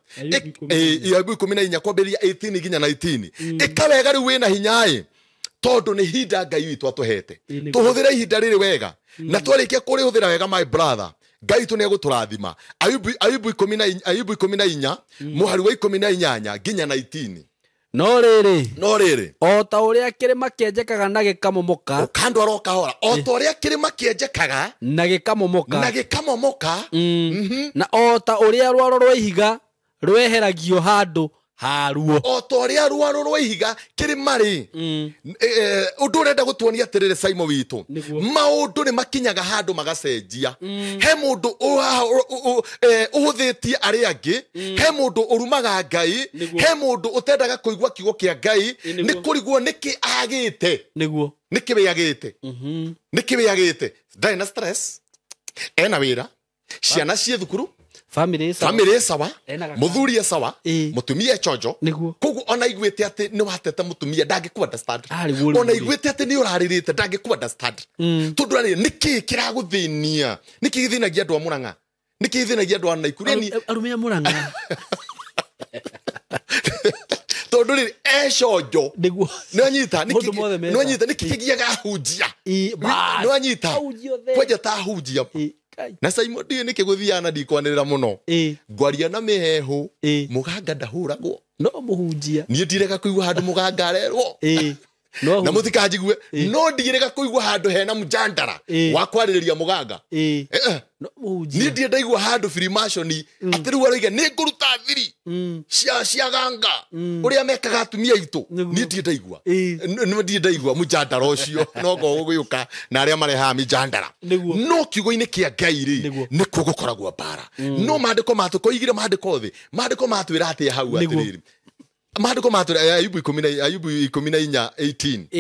ayubu ikå na inya kwambä rä ria nginya na ä ka wega rä u wä na hinyaä tondu ni hinda ngai witå hete tå hå thä re ihinda rä rä wega na twarä kia kå rä hå thä ra wega my brother ngai witå nä egå tå rathima ayubu ikå mi na inya må hari wa ikå mi na inyanya nginya na itini no rä rä no rä rä o ta å rä a kä rä ma enjekaga na gä kamomoka å kandwara å o ta å rä a kä rä ma enjekaga na gä kamomoka na gä kamomoka mhm. na o ta å rä a rwaro rwa ihiga rweheragio handå haruo o ta å rä a rwaro rwa ihiga kä rä marä å mm. ndå å renda gå tuonia atä rä rä caimo witå maå ndå nä makinyaga handå magacenjia mm. he må ndå å hå thä tie arä angä mm. he må ndå å rumaga ngai he må ndå å tendaga kå igua kiugo kä a ngai nä kå rigwo nä kä agä te nä kä wä agä te mm-hmm. nä kä wä agä te ndarä na ena wä ra ciana ciä thukuru bamä sawa må thuri sawa må tumia niguo koguo ona iguä te atä nä watete må tumia ndangä ku ona iguä te atä nä å rarä rä te ndangä ku mm. tondå rarä nä kä kä ragå thä nia nä kä gä thä nagia andå a må ranga nä kä gä thä nagia andå a naikuruniarumä a tondå rä econjo nä anyita nä kä gä giaga hunjia nä anyita kwenja ta hujia na caimondire nä kä gå thiana ndikwanä rä ra må no ngwaria na mä hehå må ganga ndahå ragwo no må hunjia niä ndireka kå igua handå må ganga arerwo na må tikanjigue no ndigä rä ga kå igua handå hena mjandara wa kwarä rä ria må ganga eh, eh. niä ndiä ndaigua handå birimaconi mm. atä rä u aroiga nä ngå ruta thiri mm. cia ganga å rä a mekaga atumia aitå niä ndiä ndaigua ndiä ndaigua mjandara å cio nongo gå gä å ka na arä a marehaga mjandara no kiugo-inä kä a ngai rä nä kuo gå koragwo mbara mm. no mandä ko matå koigire mandä ko thä mandä ko matwä ra atä hau atä rä rä mandiko matå ayubu ikå mi na ayubu inya 18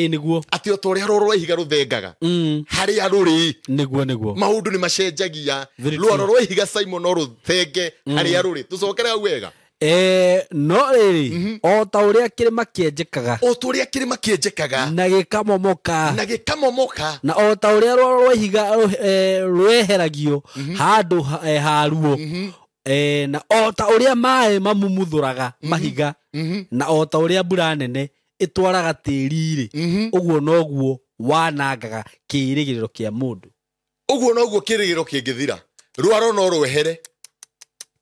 nä guo atä o ta å rä a rwaro ihiga rå thengaga mm. harä a rå rä nä guo nä maå ndå nä macenjagia rwaro rwa ihiga simon no rå thenge mm. harä a rå rä tå cokere hau wega Eh, no rä rä mhm. o ta å rä a kä rä makä enjekaga o ta å rä a kä rä makä enjekaga na gä kamomoka na gä kamomoka na o ta å rä a rwaro rwa ihiga eh, rweheragio mhm. handå eh, haruo mhm eh, na o ta å rä a maä mamumuthoraga mhm. mahiga mhm. na o ta å rä a mbura nene ä twaraga tä rirä å mhm. guo noguo wanangaga kä rä gä rä ro kä a må ndå å guo noguo kä rä gä ro kä ngä thira rwaro no rwehere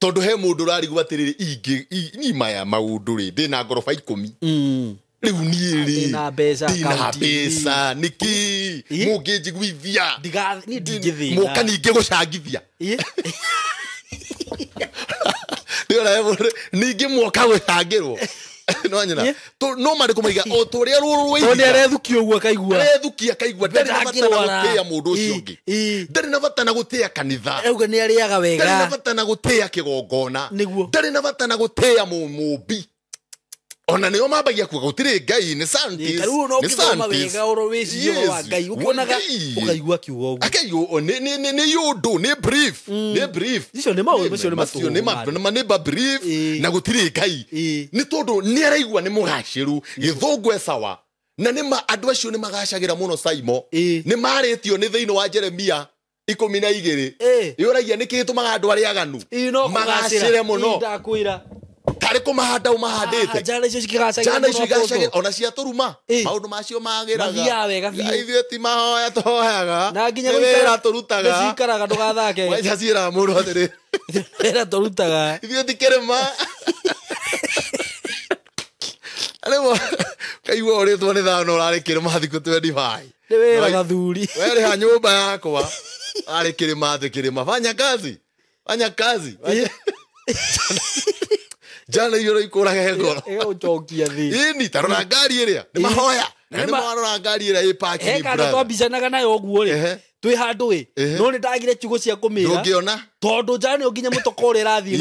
tondå he må ndå å rarigwo atä rä rä nimaya maå ndå rä ndä na ngoroba ikå mi mm. rä u niä ah, rä mbeca nä kä må ngä njiguithia må ka ningä gå cangithia ningä mwoka gwä tangärwo rwo nyina no marä kå maiga o tå rä a rå rwaigarethukia å guo akaigua arethukia akaigua ndarä na bata na gå tä a må ndå å cio å ngä ndarä na bata na gå tä a kanitha auga nä arä aga wega na bata na gå tä a kä gongona nä guo ndarä na bata na gå tä a må mbi ona nä o mambagia kuga gå tirä ngai nä wega yå ndå nä na gå tirä ngai nä tondå nä araigua nä må gacä ru gä thå ecawa na nä ma andå acio nä magacagä ra må no caimo nä marä tio nä thä inä wa jeremia ikå mi na igä rä yå ragia nä kä tå maga andå arä aganu magacä re må no arä kå mahanda å mahandä te icio cigacagä ona ciatå ruma eh. maå ndå macio magä ragaithuä ti mahoya tå na nginya wä ra tå rutagaikaraga ndå gathake ciäraga må ndå atä ra tå rutaga ithuä ti kä rä ma rä kaigua å rä two nä thano å rarä kä rä ma thikå twendi bai nä wä ra gathuri werä ha nyå mba yakwa arä kä rä ma atä kä rä ma fanya kazi fanya kazi jana iyo ikå rage ngoro å thi ini ni tarora ngari ä rä mahoya na ni marora ngari ä rä a ä pakikana twambicanaga nayo å guo rä twä handå ä no nä ndagire ciugo cia kå mä tondu tondå njara nginya må toko na ni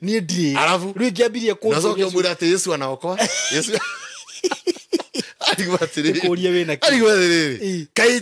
ni naguo arafu ri ngiambirie rä na ingä ambirie kå yesu anaokoa yesu arigwo atĩrĩrĩ ngai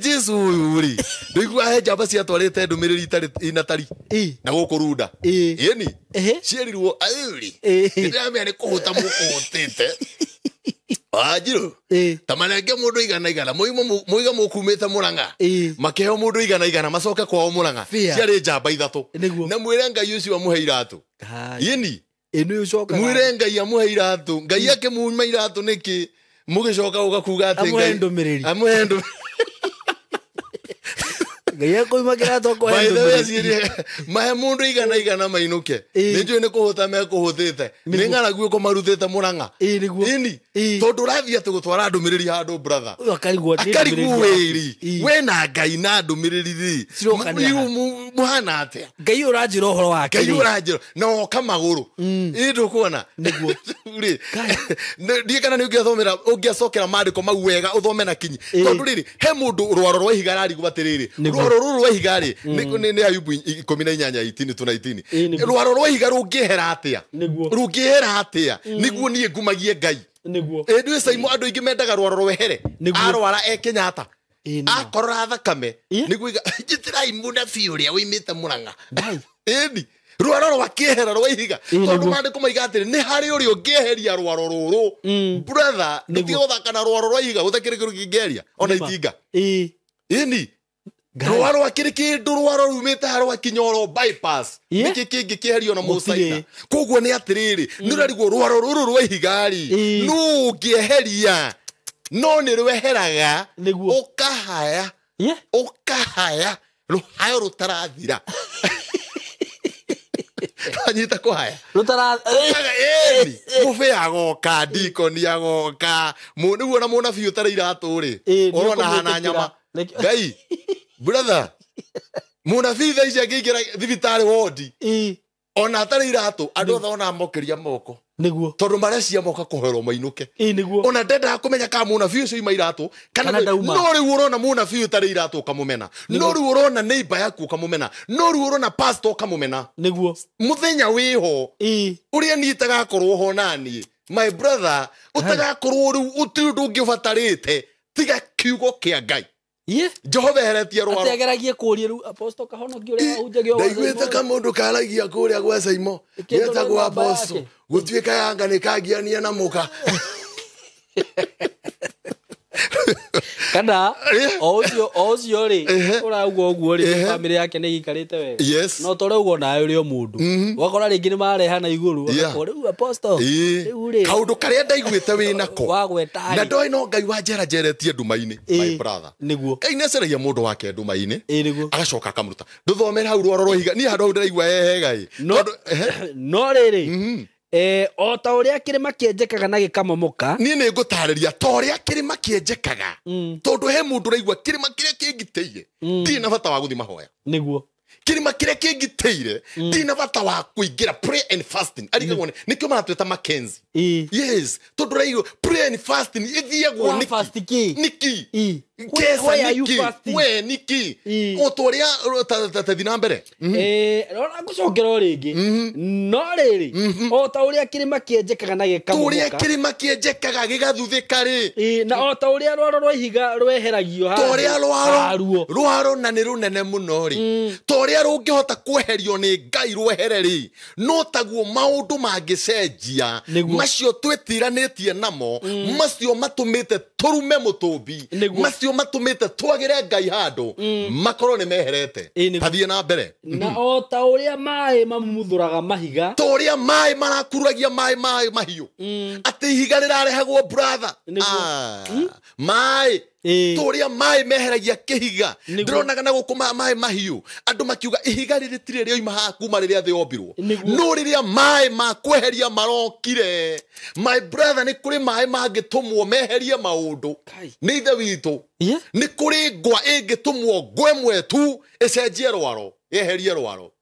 å cio ngai akä muma iratå nä kä mugicoka ugakuga ati amuhe ndomereri amuhe ndomereri ngai ekoimagira mahe må ndå igana igana mainå ke nä njå nä kå hå ta mekå hå thä te nä ng'aragu ko maruthä te må ranga ini tondå ũrathiä atä gå twara ndå mä rä ri handå bratha wä ri we na ngai na ndå mä rä ri rä må hana atä a ngai å ranjä å horo wake ngai å ranjä na oka magå rå ä ndå kuona nä ndiä kana nä å ngä å ngä acokera mandä ko mau wega å thome na kinyi tondå rä rä he må ndå rwaro rwa ihiga rarigwo atä rä rä rwaro ruru rwa ihiga rä nä ayubu ikå na inyanya itini tå itini rwaro rwa ihiga rå ngä hera atä a rå guo niä ngumagie ngai ä ndå caimo andå aingä mendaga rwaro rwehere arwara e akorora thakame nä guo njä tä rai munabi å rä a å rwa ihiga tondu mandiko maiga atiri ni hari uri ungeheria rwaro ruru brother ndutige guthaka na rwa ihiga uthakire kiru ona itinga ini rå rwa kä rä kä ndå rwa rwa rumä te harwa kinyoro nä kä kä ngä kä herio na måcaina koguo nä atä rä rä nä å mm. rarigwo rwaro rå rå rwa ihigari no ngä eheria no nä rweheraga å kahaya å kahaya rå hayo rå tarathira twanyita kuhaya rutaraäni mubi agoka ndikoni agoka niguona munabi utare iratå rä orona hana nyama ngai brother munabithi thaici angĩingĩra thibitarĩ wondi ona atarĩ iratũ andũ othe ona mokeria moko niguo tondå marecia moka kå herwo mainũke niguo ona ndendaga kå menya kana mũnabi ũcio ima iratå kana no rä u å rona mũnabi å tarä iratå å kamå no rä u å rona neighbor yaku å mena no rä u å rona pastor å kamå mena niguo må thenya wä ho å rä a niä tagakorwo ho naniä my brother å tagakorwo rä u å tirä ndå ngä å tiga kiugo kä a ngai jehova eheretie rwarotegeragie kuria riu apostle kahonoki uria ahunjagio ndaiguite kamundu karagia kuria gwa caimo gå tuä ka yanga nä kangianie na må ka kana o ucio o ucio ri urauga uguo ri family yake ni ikarite wega yes no tore ugo nawe rä o ndå wakora ringi ni mareha na iguru wakora riu apostle riu ri kaundu karia ndaiguite wi nako wagweta na ndoi no ngai wa njera njeretie inä my brother niguo ngai ni aceragia mundu wake ndumaini agacoka akamuruta nduthomere hau rwaro rwa ihiga ni handå hau raigua hehega i no rä o ta å rä a kä rä makä enjekaga na gä kamomoka niä nä ngå tarä ria ta å rä a kä rä makä enjekaga mm. tondå he må ndå raigua kä rä ma kä rä a kä ngitä ire mm. ndirä na bata wa gå thiä mahoya nä guo kirima ire kingiteire mm. na bata wa kuingira ingä and fasting arigagwo nä kä o maratwä ta makenzi E. yes tondå rairwo ĩthiagwo niki we niki o ta å rä a tathi na mbere ngå congera o rä ngä no rä rä o ta å rä a kä rä ma kä enjekaga na gä katå rä a kä rä ma kä enjekaga gä gathuthä karä e, na o ta å rä a rwaro rwa ihiga rweheragio ta å rä a rwaro rwaro na nä rå nene må no rä mm. ta å rä a rå ngä hota kweherio nä ngai rwehere rä no taguo maå ndå mangä cenjia macio twitiranĩtie namo mm. macio matumite turume mutumbi macio matumite twagire ngai handu mm. makorwo nä meherete tathiä na mbere na o ta uria mai mamumuthuraga mahiga ta a maä marakuragia mai mai mahiå mm. ati ihiga rä brother ah, mai Eh. a mai meheragia kihiga ndironaga na kå mai mahiu andå makiuga ihiga rä tirä rä oima haha kuma a thä ombirwo no a mai ma kweheria marokire my brother ni mangä mai mwo meherie ndå ni ithe nä ni rä ngwa ingitumwo ngwe ä cenjie rwaro yeherie rwaro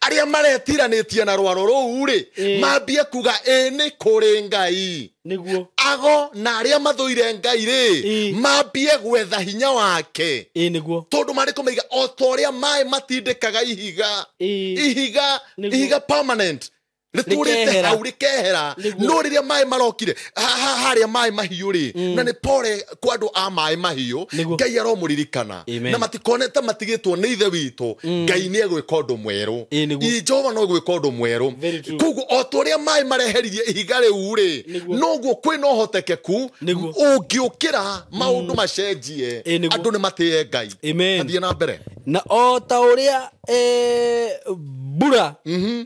aria maretiranitie na rwaro ruu ri mambie kuga ĩ nĩ kũrĩ ngai nĩguo ago na aria mathuire ngai ri mambie gwetha hinya wake nĩguo tondũ marĩ kũmĩiga o ta ũrĩa maĩ matindĩkaga ihiga ihiga ihiga permanent nä tå rä te hau rä kehera no rä rä a maä marokire harä a maä mahiå rä mm. na nä pore kwa andå a maä mahiå ngai aromå ririkana na matikonete matigä two nä ithe witå mm. ngai nä egwä ka å ndå mwerå i jehova no gwä ka å ndå mwerå koguo o å rä a maä mareheririe ihiga rä u rä noguo kwä na å hotekeku å ngä å kä ra maå ndå mm. macenjie andå nä matä e ngai athiä na mbere na o ta å rä a mbura mhm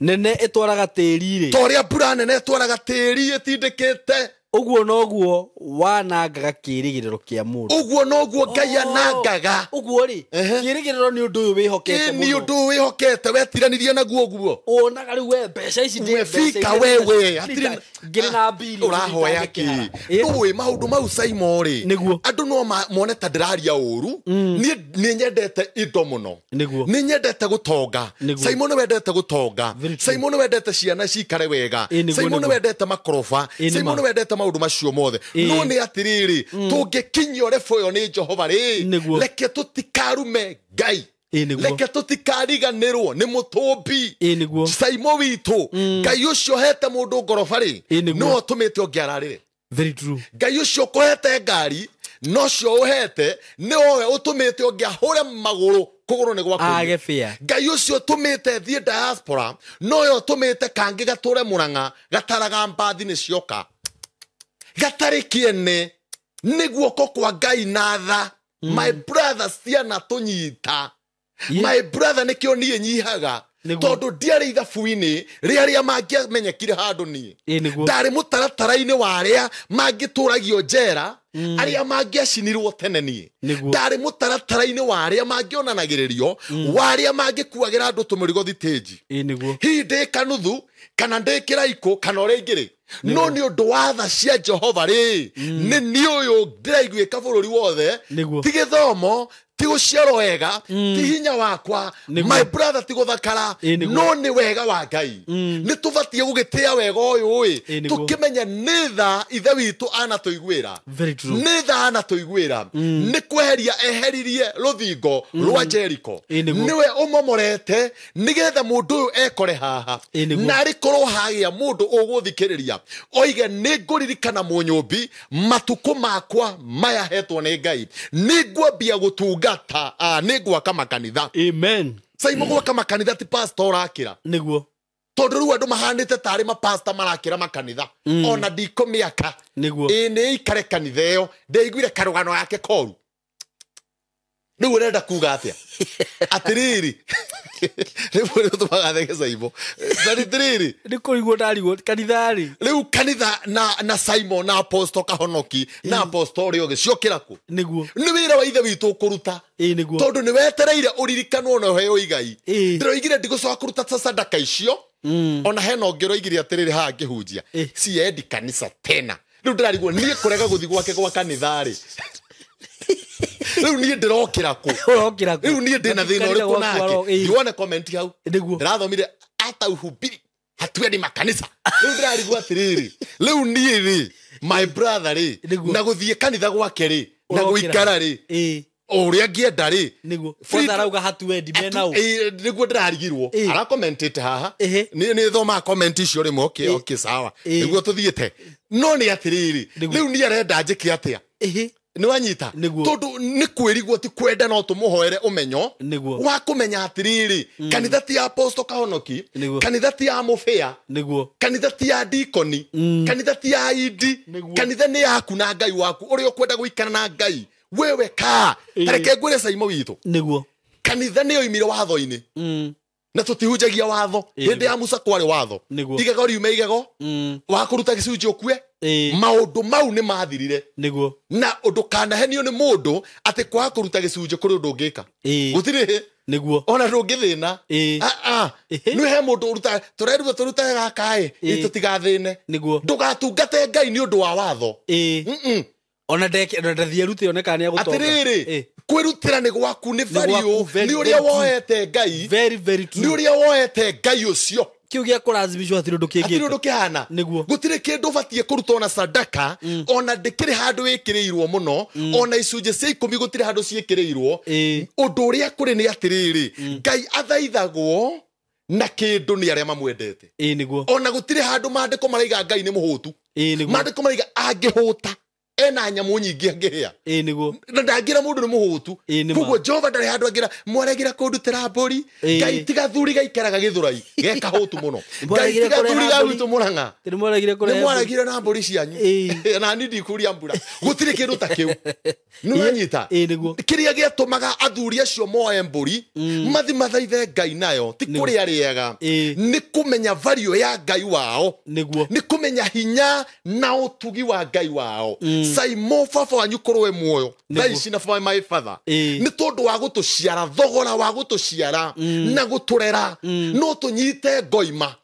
nene ä twaraga tä ri rä ta å rä a mbura nene ä twaraga tä ri ä tindä kä te uguo noguo wanangaga kirigiriro kia mundu uguo noguo ngai oh, anangaga uguo ri kirigiriro ni undu uyu wihokete ni undu uyu wihokete wetiranirie naguo guo onaga riu we mbeca ici ndi mbeca we hatire ngiri na mbiri urahoya ki uwe maundu mau caimo ri niguo andu no mone ta ndiraria uru ni mm. ni nyendete indo muno niguo ni nyendete gutonga saimo ni wendete gutonga saimo ni wendete ciana cikare wega saimo ni wendete makorofa saimo ni wendete maundu macio mothe no ni atiriri mm. tå ngä yo ni jehova ri leke tå tikarume ngai reke tå tikariganä rwo nä må tå mbi caimo mm. ngai å hete må ndå ngoroba rä no tå mä te å ngä ararä ngai å cio kå hete ngari nocio å hete nä owe å tå mä te å ngä ahå re rå kugurå nä ngai å tå mä te thiä diaspora noyo tå mä te kangä gatå re må gataraga mbathi nä cioka gatarä kä nä guoko kwa ngai na tha mm. my brother ciana tå nyita yeah. my brother nä kä o niä nyihaga tondå ndiarä ithabu-inä rä arä a amenyekire handå niä ndarä må taratara-inä warä a mangä tå ragio njera mm. arä a mangäacinirwo tene niä ndarä må taratara-inä warä a mangä onanagä rä rio mm. warä a mangä kuagä ra andå tå mä rigo thitĩnji ndä kanuthu kana ndä kä raikå kana å rä ngä rä no nä å ndå wa tha cia jehova rä mm. nä å yå ndä raiguä ka bå rå ri wothe ti thomo ti gå ciarwo wega ti mm. hinya wakwa my brother ti gå thakara no nä wega wa ngai mm. nä tå batiä gå gä tä a wega å yå ä tå kä menye nä tha ithe witå ana tå iguä ra nä tha ana tå iguä ra mm. nä kweheria eheririe rå thingo rwa jeriko nä we å momorete nä getha må ndå å yå ekore haha narä korwo hagä a må ndå å gå thikä rä ria oige nä ngå ririkana må nyå mbi matukå makwa maya hetwo nä ngai nä ngwambia gå tunga atungata ah, nä gwaka makanitha caimå gwaka makanitha ti pastor å rakä ra näguo tondå rä u andå mahanä te tarä ma marakä ra makanitha mm. ona ndikå mä aka nä ikare kanitha ä yo ndäiguire karå gano yake koru rä u å renda kuga atä a atä rä rä rä u å tå maga rä rä nä kå ndarigwo kanitharä rä u kanitha na, na aposto kahonoki na aposto rä ciokä nä guo nä wä ra wa ithe witå kå ruta tondå nä wetereire å ririkanwo na å heo igai ndä roigire ndigå coka kå ruta icio mm. ona hena å ngä roigire atä rä rä haha ngä hunjia ciendi tena rä u ndä rarigwo niä kå rega gå thi gwake gwa kanitharä rä u niä ndä rokä ra kå u niä ndä na thä na å rä kå nake ndiwone komenti hau ndä rathomire atauhumbiri hatueni makanisa rä u ndä rarigwo atä rä rä rä u niä rä my brother rä na gå thiä kanitha gwake rä na gå ikara rä o rä a ngäenda rä niguorauga hatuendi menao nä ndä rarigirwo arakomentete te haha nä thomaga komenti icio rä mwe okä sawa nä guo tå thiä te no nä atä rä rä rä u nä arenda njä ke atä a nä wanyita tondå nä kwä rigwo ti kwenda no tå må hoere å menyo wa kå menya atä rä mm. rä kanitha ti ya kahonoki kanitha ti ya må bä kanitha ti ya ndikoni mm. kanitha ti ya indi kanitha nä yaku na ngai waku å rä a å kwenda gå ikana na ngai wewe ka tareke ngwä re caimo witå kanitha nä yoimire watho-inä mm na tå tihunjagia watho hä ndä ya musa kwarä watho igego riume mm. igego wa kå ruta gä cunjä å kue maå ndå mau nä mathirire nä na å ndå kanahenio nä må ndå atä kwaga kå ruta gä cunjä kå rä å ndå ngä ka gå tirä niguo ona ndå ngä thä na ah, ah. nä he må ndå å ruta tå reruta tå rutage gakaä tå tigathä ne ndå ngai nä å ndå wa watho ona ndathiä rute one kana nä agå atä rä kwä rutä ra nä gwaku nä bariå nä å rä a woete ngai nä å rä a woete ngai å cio kä u gä a kå razimicwo hatirä å ndå kä ngä ndå kä hana näguo gå tirä kä ndå batiä kå ruta mm. ona sadaka mm. ona ndä kä rä handå wä kä rä irwo må no ona icunjä cia ikå mi gå tirä handå ciä kä rä irwo å ndå å rä a kå rä nä atä rä mm. rä ngai athaithagwo na kä ndå nä arä a mamwendete ona gå tirä handå mandä ko maraiga ngai nä må hå tu mandä ko maraiga angä hå ta ena nyamu nyingi angiria ä nä na ndangä ra må ndå nä må hå tu koguo jehova ndarä handå angä ra mwaragä ra kå ndutera mbåri ngai tiga thuri gaikaraga gä thå rai geka hå tu må no ngai tiga thuri ga gwitå må ranga nä mwaragire na mbå ri cianyu nani ndikuria mbura gå tirä kä ndå ta kä u nä wanyita kä rä a gä atåmaga athuri acio moe mbå mm. mathi mathaithe ngai nayo ti kå rä a rĩega nä kå menya variå ya ngai wao nä kå menya hinya na å tugi wa ngai wao mm cai mm. mobaba wanyu korwo muoyo thaa ici na my father mm. nä tondå wa gå tå ciara thogora wa gå tå ciara mm. na gå tå rera no tå nyite ngoima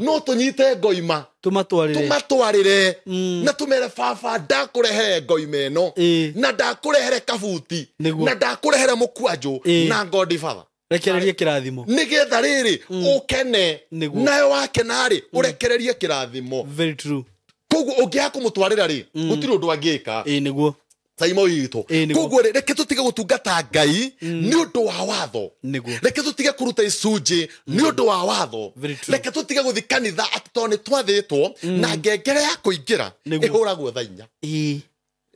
no tå nyite ngoima tumatwarire na mere baba rehere ngoima no na rehere kabuti na må mũkwanjũ na ngodi baba rekererie kirathimo nigetha å kene nawe wakena rĩ å kirathimo very true koguo ungiaga kumutwarira ri mm. gutiri undu angika ii niguo taimo itu koguo reke tutige gutungata ngai mm. ni undu wa watho reke tutige kuruta icunji ni undu wa watho reke tutige guthi kanitha ati to ni twathitwo mm. na ngengere ya kuingira ihuragwo tha inya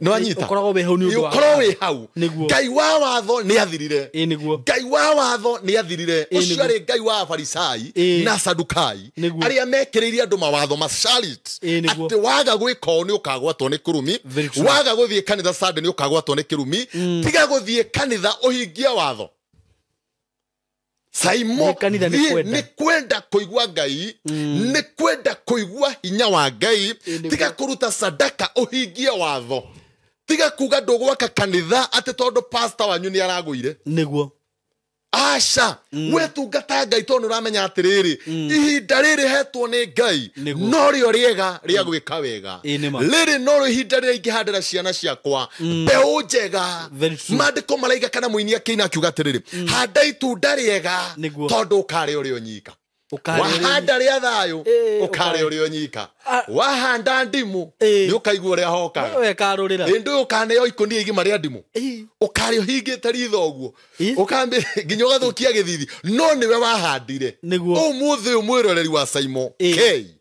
no anyita wä hau nä ukorwo wä hau ngai wa watho nä athirire ngai wa watho nä athirire å cio arä ngai wa afarisai na sadukai arä a mekärä ire andå mawatho ma atä waga gwä ka nä å kagwatwo nä kä rumi waga gå thiä kanitha sande nä å kagwatwo nä kä rumi mm. tiga gå thiä kanitha å hingie watho caimo nä kwenda kå igua ngai mm. nä kwenda kå igua hinya wa ngai tiga kå ruta sadaka å hingie watho tiga kuga ndugwaka kanitha atä tondå pasta wanyu nä aragå ire nä aca mm. we tungata ngai tondå ramenya atä rä rä mm. ihinda rä rä hetwo nä ngai no rä o rĩega rĩa mm. gwä ka wega rä rä no rio ihinda rä rä handä ra ciana ciakwa mm. mbeå njega mandä ko maraiga kana må ini akä akiuga atä rä rä handa itunda rĩega tondå å karä å rä nyika wahanda rä a thayå åkarä ee, å rä o nyika ah. wahanda ndimå ee. nä å kaigua å rä a hokaga ä ndå å kanä o ikå nia igima rä a ndimå å karä å hingä te ritha å guo nginya å gathå kia gä thithi no nä we wahandire å må thä å mwä roreri wa caimo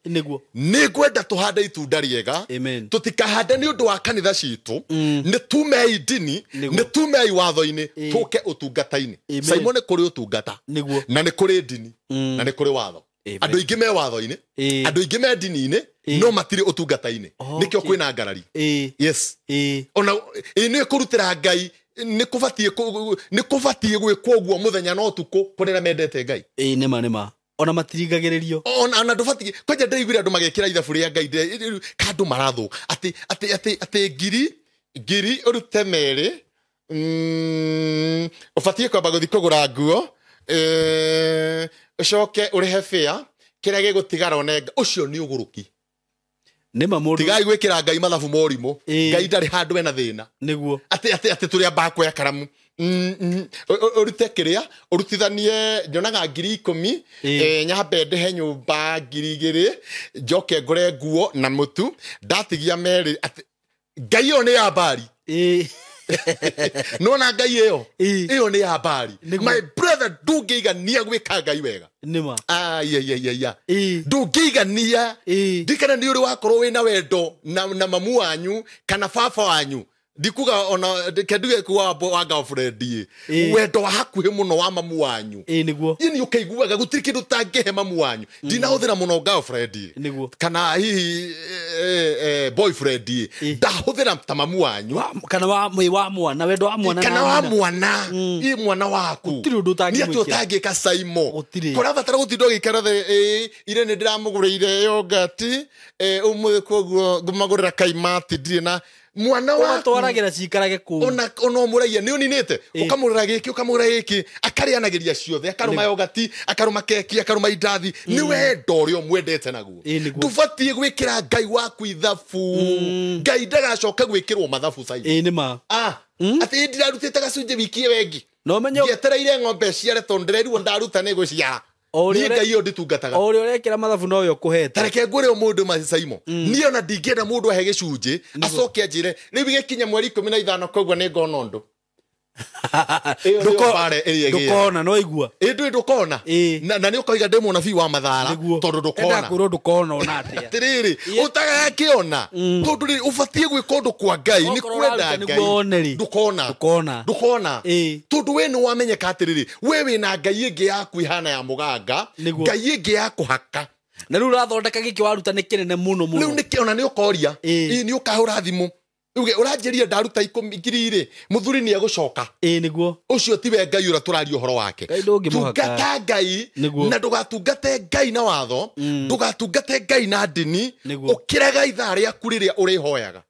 nä ngwenda tå hande itunda rĩega tå tikahande nä å ndå wa kanitha citå mm. nä tumei ndini nä tumei watho-inä tå ke å tungata-inä caimo nä kå rä å tungata na nä kå rä ndini Mm. na nä kå rä watho andå aingä me watho-inä eh. andå aingä me ndini-inä eh. no matirä å tungata-inä nä kä o kwä na ngarari ona nä kå rutä ra ngai nä kå batiä gwä kwo guo må thenya na å tukå kå rä rä a mendete ngai eh, nä ma nä ma ona matiringagä rä rio ona ndå batiä kwanja ndäraiguire andå magä kä ra ithabu rä a ngai ka andå marathå atä ngiri ngiri å rute merä å mm, batiä kwamba gå thiä kå gå ra nguo ucoke urihe fea kiria gigutigara onenga ucio ni uguruki ma mundu tigai gwikira ngai mathabu morimo ngai ndari handu ena thina niguo ati ati ati turia bakwe karamu urute mm, mm. kiria urutithanie nyonaga ngiri ikumi nyambe ndihe nyumba ngiri igiri njoke ngore nguo na mutu ndatigia meri ati ngai iyo ni ya mbari nona ngai ä yo nä ya mbari my brother gwä ka ngai wega nima ayayayaya ah, ndungiigania ndikana å rä wakorwo na wendo na, na mamu wanyu kana baba wanyu ndikuga ona kenduge kuwa wanga ofrendi wendo wa hakuhi muno wa mamu wanyu niguo ini ukaiguaga gutiri kindu tangehe mamu wanyu huthira muno girlfriend niguo kana hihi eh, eh, eh, boyfriend ndahuthira ta mamu wanyu kana wa mwi wa mwana wendo wa mwana kana wa mwana mm. i mwana waku gutiri undu mwiki ni ka saimo utangika caimo guti gutinda ugikara the ire ni ndiramugurire yogati umwe koguo gumagurira kaimati ndirĩ mwana watwaragira cikarage kå må ragia nä å ninä te å kamå rä ra gä kä å kamå rä ra gä kä akarä anagä ria ciothe akarå ma akarå ma keki akarå ma indathi nä wenda å rä a mwendete naguo ndåbatiä gwä kä ra ngai waku ithabu mm. ngai ndagacoka gwä kä rwo mathabu cainä ma ah, mm? atä ndirarutä te gacunjä wiki ä wengä no menye ng'ombe ciare tondä ndä rerirwo ndaruta nä gå ciara njä ngai ä yo ndä rä a å rekä ra mathabu no yo kå heta tareke ngwä rä må ndå macaimo mm. niä ona ndingä enda må ndå ahe gä cunjä acoke anjä re rä u gä mweri ikå mi na ithano koguo nä ngona å ndå ndukona no igua ndå ndukona na nä å kaiga ndä må nabii wa mathara tondå ndåkonakå ndåkona ona rä rä å tagaga kä ona mm. tondå rä å batiä gwä ka å ndå kwa ngai nä kwenda ndå kona tondå we nä wamenyeka atä rä rä we wä na ngai ä ngä yaku ihana ya må ganga ngai ä ngä yakå haka na rä u rathondeka gä kä waruta nä kä nene må no må no rä u ona nä å koria nä å kahå ra thimå uge uranjirire ndaruta ikumi ngiri rĩ muthuri nĩ egũcoka ĩĩ nĩguo ũcio tiwe ngai ũrĩa tũraria ũhoro wake tungata ngai na ndũgatungate ngai na watho mm. ndũgatungate ngai na ndini ũkĩrega ithaa rĩaku rĩrĩa ũrĩhoyaga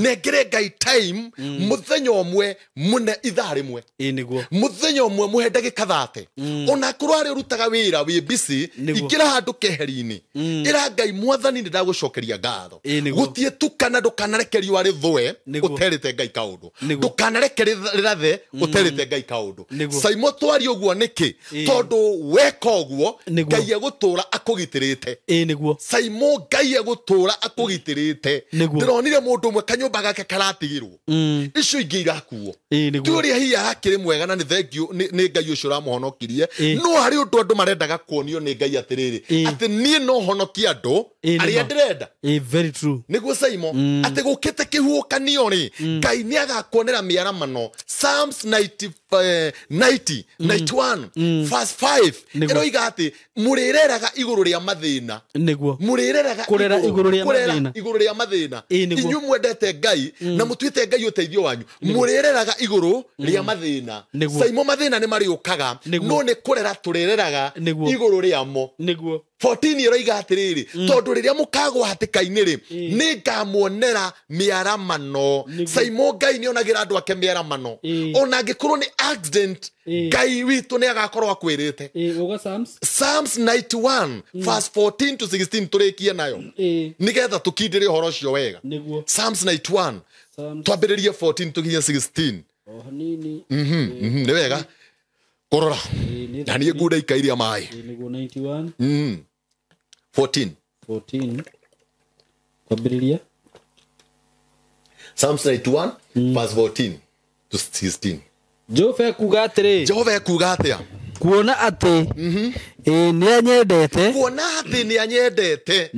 nengere ngai time mm. mũthenya ũmwe mũne ithaa rĩmwe mũthenya ũmwe mwe ndagĩka thate mm. ona korwo arĩ ũrutaga wĩra wĩ bici ingĩra handũ keheri-inĩ ĩra ngai mwathani nĩ ndagũcokeria ngatho gũtiĩ tukana ndũkanarekerio arĩ utelete uterite ngai kaundu ndukanareke rirathe utelete mm. ngai kaundu caimo twari uguo niki tondu weka uguo ngai egutura akugitirite niguo saimo ngai egutura akugitirite ndironire mundu umwe kanyumba gake karatigirwo mm. icio ingĩ irakuo ti ũrĩa hiya hakĩrĩ mwega na nĩ thengiũ nĩ ngai ũcio ũramũhonokirie no hari undu andu marendaga kuonio ni ngai atiriri ati niĩ no honokia andũ arĩa ndĩrenda niguo saimo mm. ati gukite kĩhuhũka kaniore mm. ngai nä agakuonera mä mano psalms 94 uh, eh, 90 mm. 91 mm. fast 5 ĩroiga atĩ mũrĩreraga igũrũ rĩa mathĩna nĩguo mũrĩreraga igũrũ rĩa mathĩna inyuĩ mwendete ngai mm. na mũtuĩte ngai ũteithio wanyu mũrĩreraga igũrũ mm. rĩa mathĩna caimo mathĩna nĩ marĩũkaga no nĩ kũrera tũrĩreraga igũrũ rĩamo nĩguo 14 ĩroiga atĩrĩrĩ tondũ rĩrĩa mũkagwa hatĩka-inĩ rĩ nĩ ngamuonera mĩaramano caimo ngai nĩ onagĩra andũ ake mĩaramano ona angĩkorwo nĩ accident e. ngai witå nä agakorwo akwä rä te psalms 91 verse 14 to 16 tå rä kie nayo e. nä getha tå kindä rä å horo å cio wega psalms 91 twambä rä rie 14 tå 16 nä wega kå rora na niä ngunda ikairia maä 14 14 Psalms 91 mm. verse 14 to 16 jehova ekuga atĩrĩ jehova ekuga atĩa kuona atĩ mhm ĩĩ nä anyendete kuona atĩ nĩ anyendete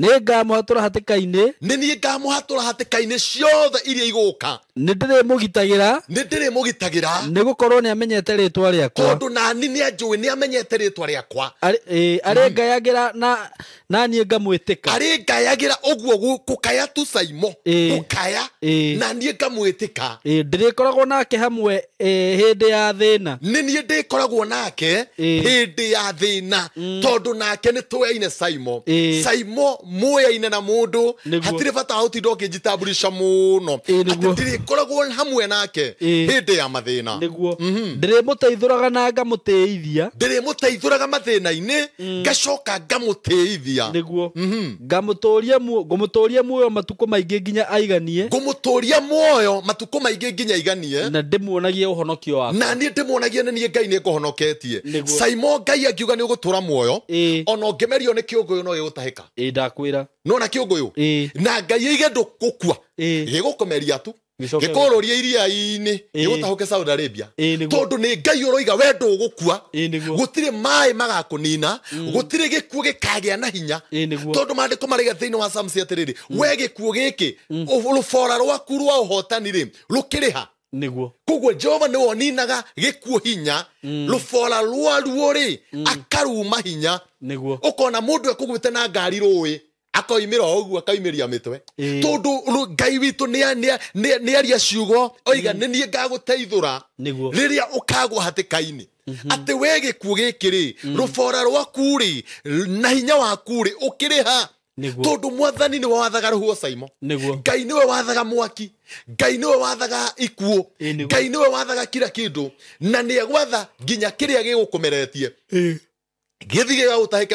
hatä kainä nä niä ngamå hatå ra hatä kainä ciothe iria nä ndä rä må gitagä ra nä gå korwo nä amenyete rĩtwa rĩakwa ni nani anjå ä nä amenyete rĩtwa rĩakwa arĩ hmm. ngayagĩra na ngayagä ra å guo gå kaya tu caimo gũkaya na ndä rä koragwo nake hamwe ndä ya nä niä ndä koragwo nake ndä ya na Mm. tondu nake nä tå saimo saimo mwaine na må ndå hatirä bata wa gå tinda å ngä njitambulica må eh, no atä koragwo hamwe nake hä eh. ndä ya mathä mhm. na näguo ndä rä må teithå raga na ngamå tä ithia ndä rä må teithå raga mathä na-inä mm. ngacoka ngamå tä ithia näguo mhm. ngamå tå ria må tå ria muoyo matukå maingä nginya aiganie ngå må tå ria muoyo matukå maingä nginya aiganie na ndä muonagie å honokio na niä ndä muonagie nä niä ngai nä ngå honoketie saimo ngai angiuga nä å gå tå ra muoyo ona ni kiungu kĩũngũyũ no gĩgũtahĩka ndakwĩra nona kĩũngũyũ na ngai ige ndũkũkua gĩgũkũmeria tu gĩkũrũria iria ini gigutahuke saudi arabia tondu ni ngai uroiga we ndũgũkua gutire mai magakunina mm. gutire gĩkuũ gĩkagĩa na hinya tondũ mandĩko maraiga thini wa samsi atiriri mm. we gĩkuũ gĩkĩ mm. rũbora rwaku rwa ũhotani rĩ rũkĩrĩha niguo koguo jehova nä woninaga gä kuo hinya mm. rå rwaruo rä mm. akaruma hinya å ukona må ndå ekå na ngari rå akoimä ra å guo akaimä ria mä twe tondå ngai witå nä aria ciugo oiga mm. nä niä ngagå teithå ra rä rä a å kagwo hatä kainä mm-hmm. atä we gä kuo gä kä rä mm. rå bora rwaku rä na hinya waku rä å kä rä ha tondå mwathani niwe wathaga ruhuo caimo ngai we wathaga mwaki ngai we wathaga ikuo ngai we wathaga kira ndå na egwatha nginya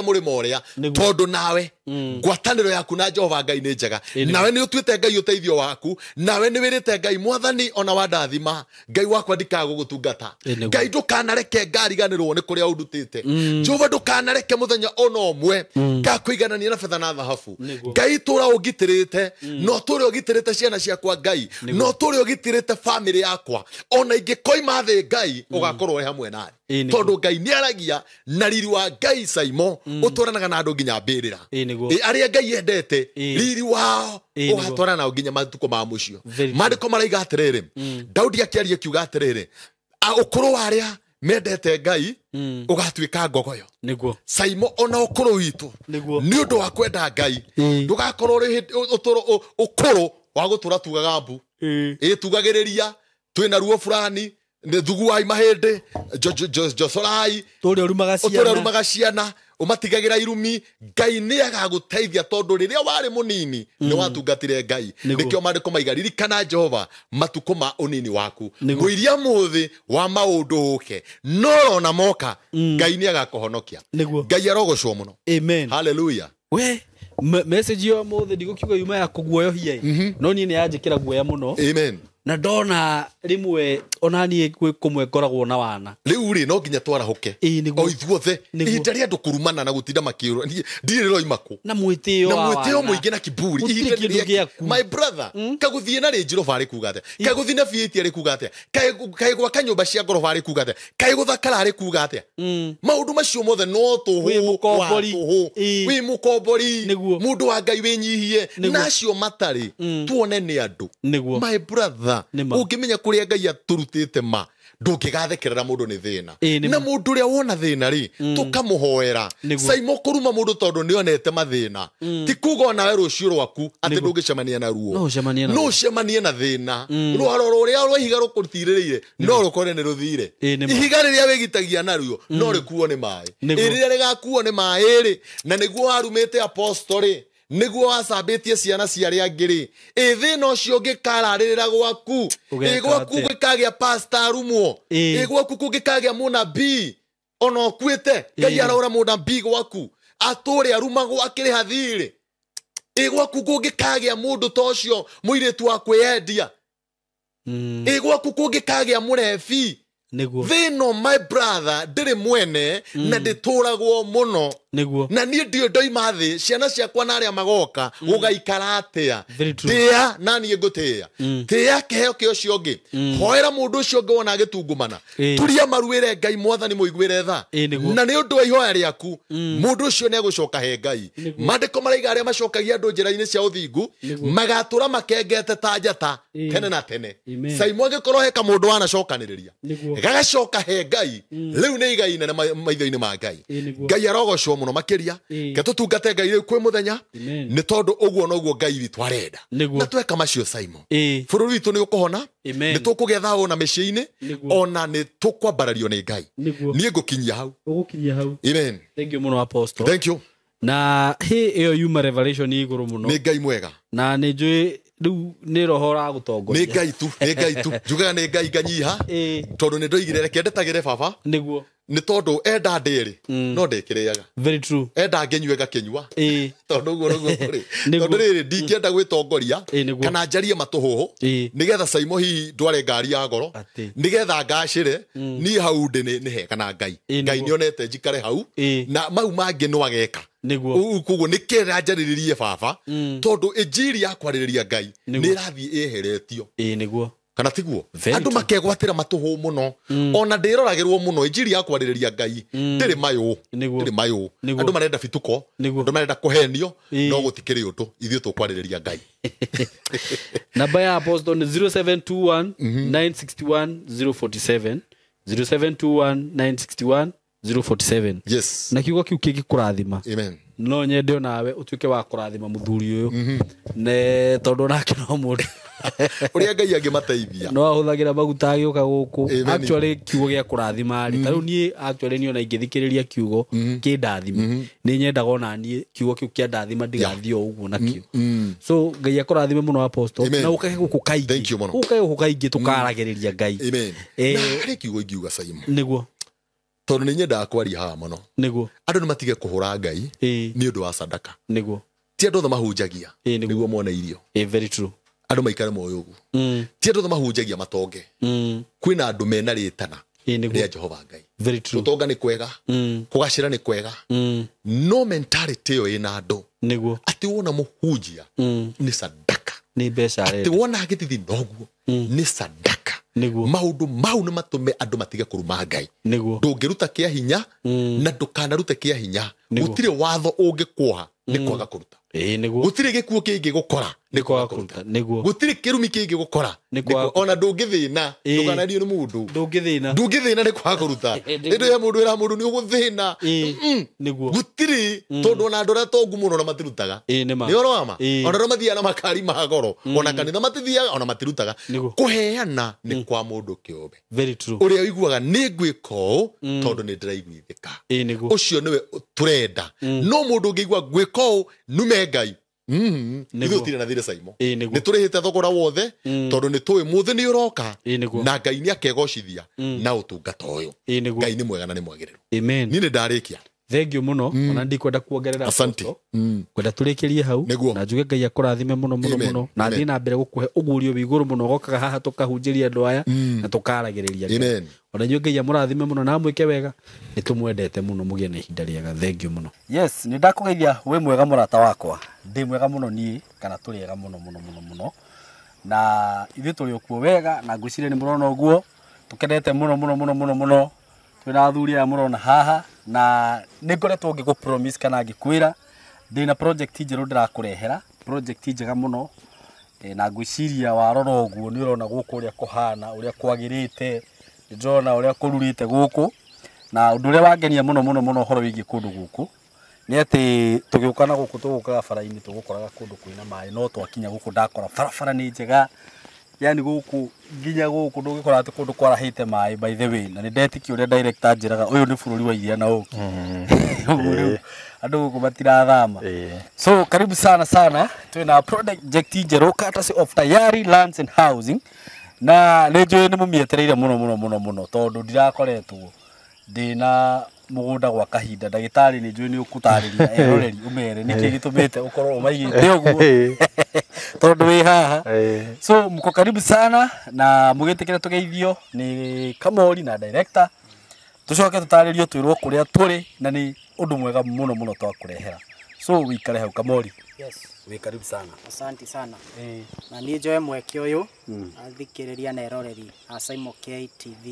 må rä ma å rä a tondå nawe ngwatanä mm. yaku na jehova ngai nä njega nawe nä å tuä ngai å waku nawe nä wä rä ngai mwathani ona wandathima ngai wakwa ndikaga gå gå tungata ngai ndå kanareke ngariganä rwo nä kå rä a å ndutä te mm. jehova ndå kanareke må thenya ona å mwe ngakwä mm. iganania na betha na thahabu ngai tå ra å ngitä rä te no tå rä å ngitä rä te ciana ciakwa ngai no tå rä å ngitä rä te bamä rä yakwa ona ingä koima thä ngai å gakorwo hamwe narä tondå ngai nä aragia na riri wa ngai caimo å tå ranaga na andå nginya mbä rä ra aria ngai endete riri wao ugatwara nao nginya matuko ma mucio mandiko maraiga atiriri mm. daudi akiaria kiuga atiriri ukuru waria aria mendete ngai ugatuika mm. ngogoyo niguo saimo ona ukuru witu ni undu wa kwenda ngai ndugakorwo ukuru wa gutura tugaga mbu ä tugagä rä ria twä na ruo burani thuguai mahä ndä josorai tå rä rumaga ciana umatigagira irumi ngai nä teithia tondå rä rä a warä må nini mm. nä watungatire ngai nä kä o marä kå maigaririkana jehova matukå ma å nini waku må iria må thä wa maå ndå å ke rona moka mm. ngai mm. nä agakå honokia ngai arogocwo må no haleluya we message yo må thä ndigå kiuga yuma ya kå guoyohia mhm. no niä nä yanjä kä ra guoya må no amen na ndona rimwe onaniä gwä kå mwe ngoragwo na wana rä u rä no nginya twarahoke o ithuothe ihinda rä andå kũrumana na gå tinda makä rwo ndirä roima kå na mwä tä o må ingä na kiburi my brother hmm? kagå thiä na rä njoroba arä kuga atä kagå thiä na biäti arä kuga atä kaä gwaka nyå mba cia ngoroba arä kuga atä kaä gå thakara arä kuga atä hmm. maå ndå macio mothe no tå hå tå wä må kombori må ndå wa ngai wä nyihie na nacio matarä hmm. tuone nä andå my brother thina ũngĩmenya kũrĩa ngai atũrutĩte ma ndũngĩgathekerera mũndũ nĩ thĩna na mũndũ ũrĩa wona thĩna rĩ mm. tũkamũhoera caimo kũruma mũndũ tondũ nĩonete mathĩna mm. ti kuga onawe rũciũ rwaku atĩ ndũngĩcemania na ruo no ũcemanie na thĩna mm. rwaro rũrĩa rwa ihiga rũkũtirĩrĩire no rũkore nĩ rũthire ihiga rĩrĩa wĩgitagia naruo no rĩkuo nĩ maaĩ ĩrĩa rĩgakuo nĩ maaĩ rĩ na nĩguo warumĩte apostolĩ niguo wacambĩtie ciana cia arĩa angĩ-rĩ ĩ thĩna ũcio ũngĩkararĩrĩra gwaku ĩ gwaku gĩkagĩa pastarumwo ĩ gwaku kũngĩkagĩa mũnabii ona ũkuĩte ngai araura mũnabii gwaku atũre arumagwo akĩrĩha thirĩ ĩ gwaku kũngĩkagĩa mũndũ ta ũcio mũirĩtu wa kwĩyendia hmm. ĩ gwaku kũngĩkagĩa mũrebi thĩno my brother ndĩrĩ mwene na hmm. ndĩtũragwo mũno niguo na niä ndiå ndoima thä ciana ciakwa na arä a magoka mm. gå gaikara atä a na niä ngå mm. tä a tä a kä heo kä å cio ngä mm. hoera må ndå å cio ngä wona agä tungumana turia maruä re ngai mwathani må iguä re tha na nä å ndå wa ihoya rä aku må ndå å cio nä agå coka he ngai mandä ko maraiga arä a macokagia andå njä ra-inä cia å thingu magatå ra makengete ta njata tene na tene caimå angä korwo he kamå ndå wanacokanä rä ria gagacoka he ngai rä u nä igai nene maitho-inä ma ngai ngai arogocwo muno makiria makä ke tå tungate ngai rä u kwä må thenya nä tondå å guo noguo ngai witå arenda na tweka macio simon bå rå ri witå nä å kå hona nä tå kå getha ona mä ciä-inä ona nä tå kwambarario nä ngai niä ngå kinyia hau amen thank you muno apostle thank you na hä ä yo yuma revelation igå rå må no nä ngai mwega na nä njå rä nä roho ragå tongoria nä ngai tu nä ngai tu njugaga nä ngai nganyiha tondå nä ndoigire reke ndetagä re baba nä guo nä tondå enda ndä rä no ndä kä rä aga enda ngä nyue ngakänyua tondå guo noguo rä rä ndingä ndingäenda gwä tongoria kana njarie matå hå hå nä getha caimo hihi ndware ngari ya goro nä getha ngacä re mm. niä hau ndä nä hega ngai ngai nä onete njikare hau na mau mangä no ageka koguo nä kera njarä rä rie baba mm. tondå ä njiri yakwarä rä ria ngai nä ä rathiä ä heretio kana tiguo andå makegwatira matuhu muno mm. ona ndä roragärwo må injiri ya kwarä rä ria ngai ndä mayå ndä mayå andå marenda bituko andå marenda kå henio no gå tikä rä å tå ithuä tå kwarä rä ria ngai namba ya apostle nä 0721 961 047 0721 961 047 yes na kiugo kiu kä ngä kå rathima amen no nyende o nawe å tuä ke wa kå må thuri å yå ne tondå nake no må å rä a ngai angä mateithia no ahå thagä ra maguta agä å ka gå kå actually kiugo gä a gia kurathima ri ta mhm. ona ingä thikä rä ria kiugo mhm. kä ndathime mhm. nä nyendaga ona niä kiugo kä u kä kia ndathima ndigathie o å uguo nakio mm, mm. so ngai akå rathime må no aposto na kage gå kå kaingä gå kage gå kå kaingä tå karagä rä ria mm. ngai nä guo tondå nä nyä kwaria haha må no nä andå nä matige kå hå ra ngai nä å ndå wa sadaka nä ti andå othe mahunjagia nä guo mone irio andå maikare moyo å guo mm. ti andå othe mahunjagia matonge mm. kwä na andå mena rä tana rä a jehova ngai gå tonga nä kwega mm. kå gacä ra nä kwega no mentality ä yo ä na andå atä wona må hunjia nä sadaka nä mbeca atä wona agä thithi noguo nä sadaka maundu mau nä matume andå matige kå ruma ngai ndå ngä ruta kä hinya mm. na ndå kanarute kä hinya gå tirä watho å ngä kuoha nä mm. kwaga kå ruta ii gä gutirä kä ngä gå kora nä kwaga kä rumi kä ngä gå kora ona ndå ngä thä na ndåkanario nä må ndå ndå ngä thä na ndå ngä thä na nä kwaga kå ruta ä ya må ndå ä ra må ndå nä å gå thä na niguo gutirä tondå ona andå arä a tongu må no na matirutaga nä oro ona rä mathiaga na makari ma goro mm. ona kanitha matithiaga ona matirutaga kå heana nä mm. kwa må ndå kä ombe å rä a iguaga nä ngwä ka å mm. tondå nä ndä raiguithä ka å cio nä we tå renda no må ndå å ngä igua ngwä ka å nume ngai mm-hmm. ithuĩ tire na thirĩ caimo hä te thogora wothe mm. tondũ nĩ tũĩ mũthĩ nĩ ũroka na ngai nä akegocithia mm. na ũtungata ũyũ ngai nĩ mwega na nĩ mwagĩrĩru nä ndarä kia thengio muno mm. ona ndikwenda kuongerera mm. kwenda turikirie hau Neguo. na njuge ngai akurathime muno muno muno na thii na mbere gukuhe ugurio wi iguru muno gokaga haha tukahunjiria andu aya mm. na tukaragiriria ona nyue ngai amurathime muno na mwike wega ni tumwendete muno mugie na ihinda riega thengio muno yes ni ndakugeithia wi mwega murata wakwa ndi mwega muno nie kana turi ega muno muno muno muno na ithuĩ tũrĩ ũkuo wega na ngwĩciria nĩ mũrona ũguo tũkenete mũno mũno mũno mũno mũno twĩna athuri aya mũrona haha na nä ngoretwo ngä gå kana ngä kwä ra ndä na project njerå ndä rakå project njega må no e, na ngwiciria warora å guo nä å rona gå kå å rä a kå hana å rä a kwagä rä te nä ndärona å rä a kå rurä te gå kå na å ndå å rä a wangenia må no må no må no å horo wä giä kå ndå gå kå nä atä tå gä å ka na gå kå tå gå kaga barainä tå gå koraga kå ndå kwä na maä no twakinya gå kå ndakora barabara nä njega yani guku nginya guku gikora ati kundu kwara hite mai by the way na ni deti ki uria director njiraga uyu ni bururi wa iria na uki andu guku thama so karibu sana sana twina project jero courtesy of Tayari Lands and Housing na ni njui ni mumietereire muno muno muno muno tondu ndirakoretwo ndina mugunda gwa kahinda ndagitari ni njui ni ukutariria eroreri umere niki gitumite ukorwo umaigite uguo tondu wi haha so mko karibu sana na mugitikire tugeithio ni kamori na director tucoke tutaririo twirwo kuria turi na ni undu mwega muno muno twakurehera so wikare hau kamori yes wi karibu sana asanti sana eh. na ni njoe mweke uyu mm. athikiriria na eroreri a KTV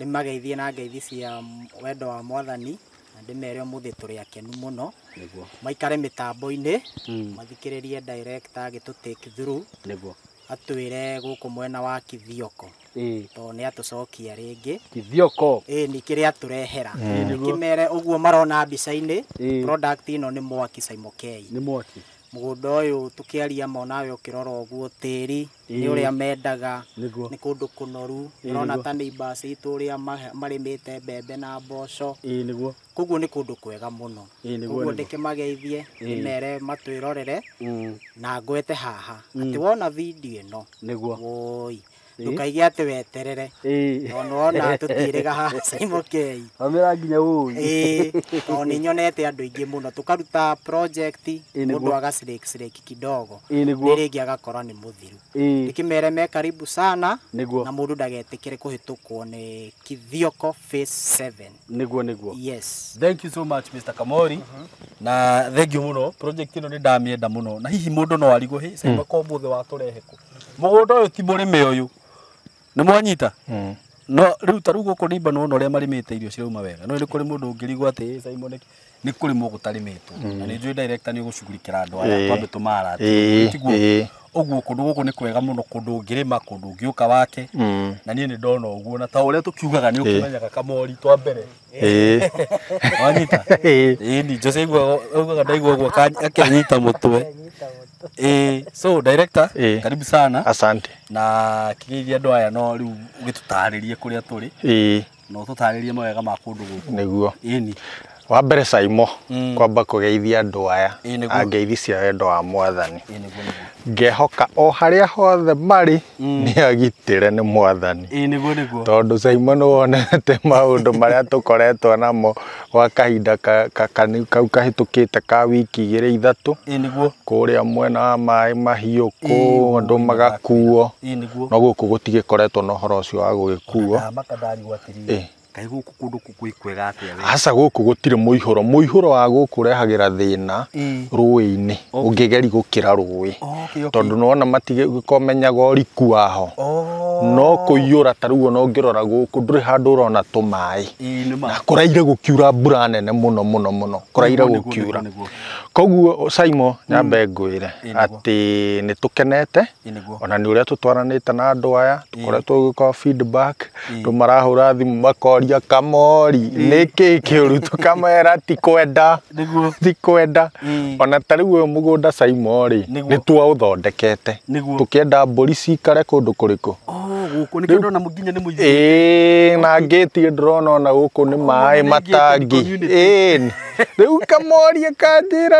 nimageithie na ngeithi cia wendo wa mwathani na ndimere muthi turi akenu muno niguo maikare mitambo-ini hmm. mathikiririe director agitu take through niguo atwire guku mwena wa kithioko e. to ni atucokia ringi kithioko e, ni kiria aturehera e. kimere uguo marona mbica-ini product ino ni mwaki saimokei ni mwaki mugunda uyu tukiaria monawe ukirora uguo tiri ni uria mendaga ni kundu kunoru urona ta ni basi uria marimite mbembe na mboco koguo ni kundu kwega muno koguo ndikimageithie mere matwirorere mm. na ngwete haha ati mm. wona video ino niguo woi ndukaiga atä weterere tondå wona tå tirä ga hacaimokei amä nginya å tondå nä nyonete andå aingä må no tå karuta må ndå aga kidogo nä rä ngä agakorwo nä må thiru nä kä mere me karibu sana na må ndå ndagetä kä re kå hä tå kwo nä kithioko nä guo nä guo Kamori mm-hmm. na thengio må no ä no nä ndamä enda må no na hihi må ndå no arigå hä må thä watå rehe kå må gå nda å yå ti må rä me å yå nä mwanyita hmm. no rä u tarä u gå kå nä no rä a marä te irio cirauma wega no nä kå rä må ndå å ngä rigwo atä caimone nä kå rä mwo gå tarä mä two na hmm. nä njå nä å gå cugurikä ra andå aya twambä tå maara uguo kundu guku ni kwega muno kundu ngirima kundu ngiuka wake mm. na nie ni ndona uguo na ta uria tukiugaga ni ukimenyaga kamori twa mbere wanyita ni Jose ugaga ndaigua uguo akinyita mutwe Eh, so director, eh. karibu sana. Asante. Na kigeithia andå aya no rä u gä tå tarä rie kå rä a tå eh. na å tå tarä rie mawega ma kå ndå gå nä guo wa mbere caimo mm. kwamba kugeithia andå aya angeithi cia wendo wa mwathani ngehoka o harä a hothe marä mm. nä agitĩre nä mwathani tondå caimo nä wonete maå ndå marä a tå koretwo namo gwa kahinda kau kahä tå te ka wiki igä rä ithatå kå rä a mwena wa maä mahiå kå andå magakuo no gå kå gå tigä koretwo na å horo å cio wa gå gä kuo kai guku kå kå kwega atä a aca gå kå gå tirä må ihå ro må ihå ro wa gå kå rehagä ra thä na rå inä å ngä geri gå kä ra rå ä tondå nona matigäkomenyaga riku waho no kå iyå ra tarä u ona å ngä rora gå kå ndå rä handå å rona tå maä na kå raire gå kiura mbura nene må no må no må no kå raire gå kiura koguo Simon mm. nyambe atä nä tå kenete ona nä å rä ni uria tutwaranite na andå aya gä tukoretwo giko marahå ra thimå makoria kamori nä kä kiuru tukamera ti kwenda ti kwenda ona ta riu uyu mugunda Simon ri ni twa uthondekete tukienda mburi cikare kundu kuriku guku nä ndona må nginya nä må ithä na ngä tie ndå rona ona gå kå nä maä matangi rä u kamorie kanjä ra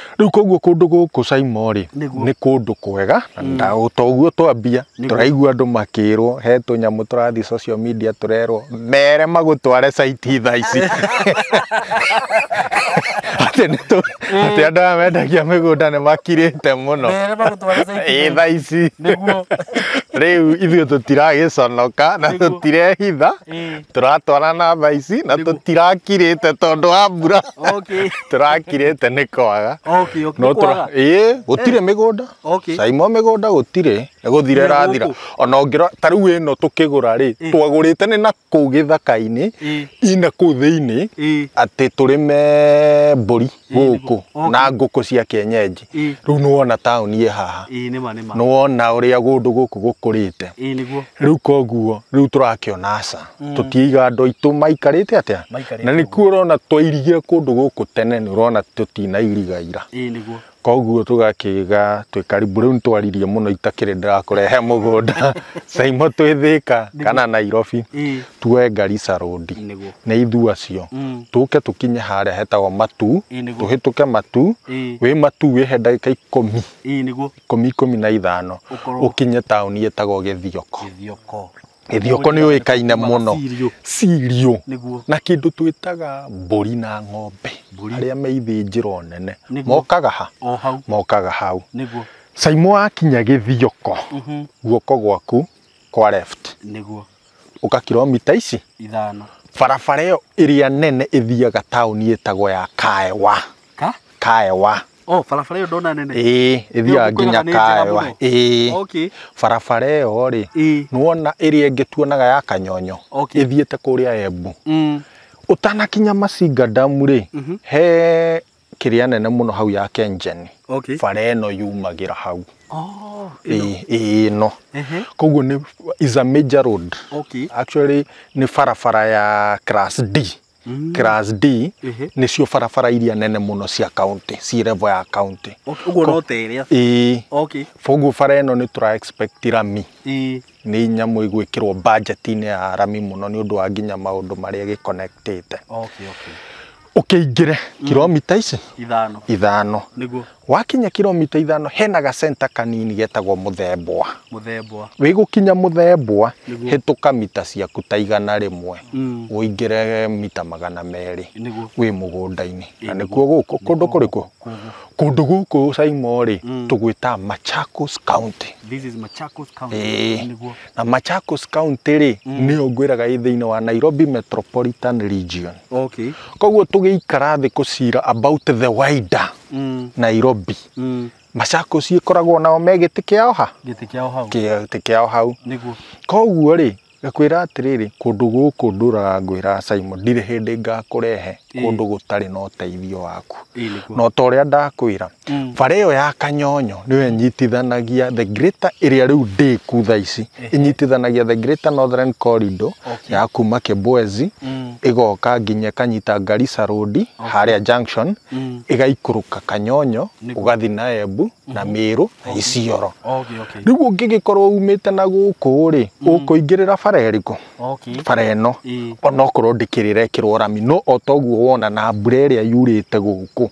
rä u koguo kå ndå gå kå caimo rä nä kå ndå kwega na mm. twambia tå raigua andå makä rwo he tå nyamå tå rathi tå rerwo mere magå tware caiti tha ici atä mm. andå aya mendagia mä gå nda nä makirä te må no ä tha ici riu ithuĩ tũtiragĩconoka na tå tirehitha tũtirehitha tũratwara namba ici na tå tirakirä te tondå wa mbura tå rakirä te nä kwaga gå tirä ĩĩ gũtirĩ eh. mĩgũnda caimo mĩgũnda gũtirĩ gũthire rathira ona ũngĩrora ta ra rä twagå rä te nä na kå gä thaka-inä ina kå thä inä atä tå rä me mbå ri guku na nguku cia kienyeji riu ni wona tauni e haha ni wona uria gundu guku gukurite riu koguo riu turakiona aca mm. tutiiga andu aitu maikarite atia na nikuo urona twairigie kundu guku tene ni urona ira koguo tugakiga twikaribu riu twaririe muno itakire ndirakurehe mugunda saimo twithika kana nairobi mm. tuoe garisa road nä ithu acio mm. tå ke tå kinye harä a hetagwo matu tå hä tå ke matu wä matu wä he ndagä ka ikå mi ikå mi ikå mi na ithano å kinye taåni ätagwo gä thioko githĩoko nĩ ũĩkaine mũno cirio na kĩndũ twĩtaga mbũri na ng'ombe arĩa meithi ithĩnjĩro nene mokaga ha mokaga hau caimu wakinya gĩthioko mhm. guoko gwaku kwa left nĩguo ũka kiromita ici ithano barabara ĩyo ĩrĩa nene ĩthiaga taũni ĩtagwo ya kaewa ka? kaewa Oh, barabara ä yo ndona nene ä ä nginya kaywa ä okay. barabara ä yo rä nä ä rä a ya kanyonyo Okay. thiä te kå rä a embu å mm. tanakinya macinga ndamu rä mhm. he kä rä a nene må hau ya kenjeni bara ä no yumagä ra hau ä no Uh -huh. koguo ni is a major road okay. actually ni farafara ya class D mm. class D uh mm-hmm. -huh. nicio barabara iria nene muno cia county si level ya county uguo no teria ii e. okay fogu fara eno ni tura expect rami ii e. ni nyamu igwikirwo budget-ini ya rami muno ni undu wa nginya maundu maria gi connected okay okay ukiingire okay, kiromita ici ithano ithano niguo wakinya kilomita ithano hena gacenta kanini getagwo muthembwa muthembwa wigukinya muthembwa hituka mita ciaku ta igana rimwe mm. uingire mita magana meri wi mugundaini ini na nikuo guku kundu kuriku kundu guku saimo ri mm. tugwita Machakos County This is Machakos County e. na Machakos County ri mm. ni niyo ngwiraga i wa Nairobi Metropolitan Region okay koguo tugiikara thi kucira about the wider Nairobi mm. Machakos ikoragwo nao me gĩtĩ kĩao tä kä kĩao hau koguo rä ngakwira atiriri kundu guku nduraga ngwira Simon ndire hindi ngakurehe kundu gutari na uteithio waku na ta uria ndakwira mm. bara iyo ya kanyonyo niyo nyitithanagia the greater iria riu ndiku thaa ici inyitithanagia the greater northern corridor ya kuma Kebwezi mm. igoka nginya kanyita Garissa road haria junction igaikuruka mm. kanyonyo ugathi mm. na Embu na miru na Isiolo riu ũngĩgĩkorwo umite na guku ri ukuingirira bara iriku bara ino ona okorwo ndikirire ikirwo rami no otoguo wona na mbura iria yurite guku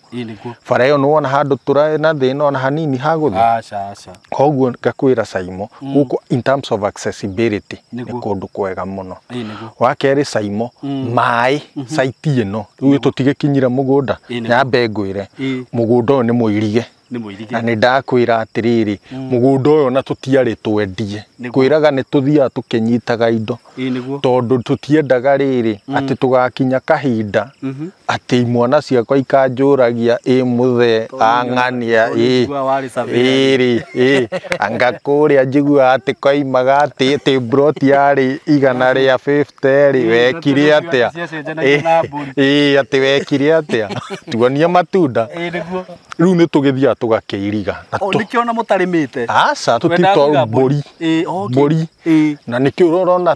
bara iyo niwona handu tura na thina ona hanini haguthe koguo ngakwira caimo mm. guku in terms of accessibility ni kundu kwega muno wa keri caimo mai mm. mm-hmm. site ino riu tutigikinyire mugunda nyambe ngwire mugunda uyu ni muirige na nä ndakwä rä må mm. gå nda å yå na tå tiarä twendie kwä raga nä tå thiaga tå kä nyitaga indo tondå tå tiendaga rä rä mm. atä tå gakinya kahinda mm-hmm. atä imwana ciakwa ikanjå ragia ä må the ang'ania ä angakå rä a njiguaga atä koimaga atä tä yarä igana rä a rä wekire atä a atä wekire atä a tuonia matunda riu nä tå gä thiaga tå gakäiriga nä kä ona må tarä mä te na nä kä å rorona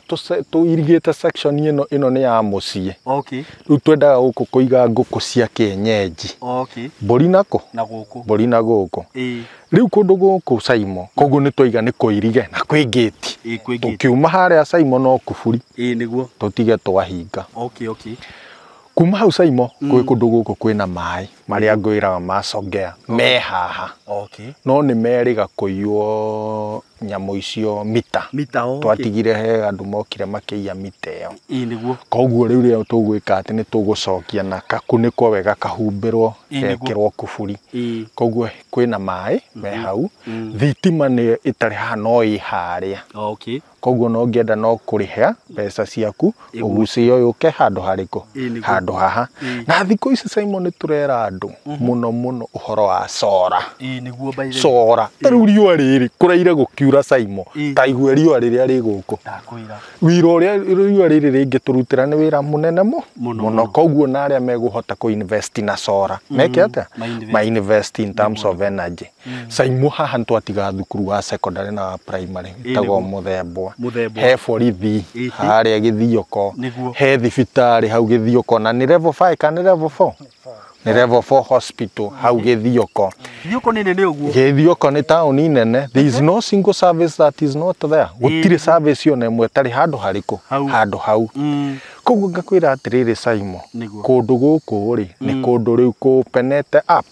tå irigä te ä no no nä ya må ciä oh, rä u twendaga gå kå kå iga ngå kå cia kĩenyenji mbũri oh, nako mbũri na gå kå rä u kå ndå gå kå caimo koguo nä twaiga nä kå irige na kwä ngäti tå kä uma harä a caimo no kuburi tå tige twahinga oh, kuma hau caimo gwä kå ndå gå kå kwä na maria ngwiraga macongea me haha no nä meriga kå iywo nyamå icio mita twatigire he andå mokire makä iya mita ä yo koguo rä u rä a tå gwä ka atä nä tå gå cokia na kakunä kwo wega kahumbä rwo gekä rwo kuburi koguo kwä na maä me hau thitima nä ä tarä haha no ä harä a koguo no ngĩenda no hea mbeca ciaku ũgucie ũyũ ũke handũ harĩkũ haha na thikũ ici Simon nĩ tũrera andu muno muno uhoro wa cora cora taru riua riri kuraire gukiura caimo ta igwe riua riria ri guku wira uria riua riri ringiturutira ni wira munene mu muno koguo na aria meguhota kuinvest na cora mm-hmm. meke atia mainvest in terms of energy caimo mm. haha twatiga thukuru wa secondary na wa primary tago muthembwa he borithi haria githioko he thibitarä hau githioko na nä level kana level nä level 4 hospital hau gä thiåko gä thiåko nä taåni nene there is no single service that is not there gå tirä mm. service ona ä mwe tarä handå harä kå handå hau mm koguo ngakwira atiriri Simon kundu guku ri ni mm. kundu riu kupenete up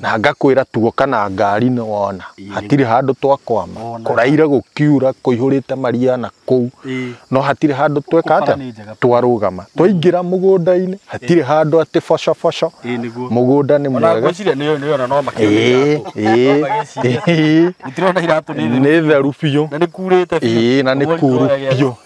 na ngakwira tuo kana ngari ni wona hatiri handu twakwama kuraire gukiura kuihurite maria na kuu no hatiri handu tweka atia twarugama mm. twaingira mugunda-ini hatiri handu ati boco boco mugunda ni mwega nä theru biå na nä kuru biå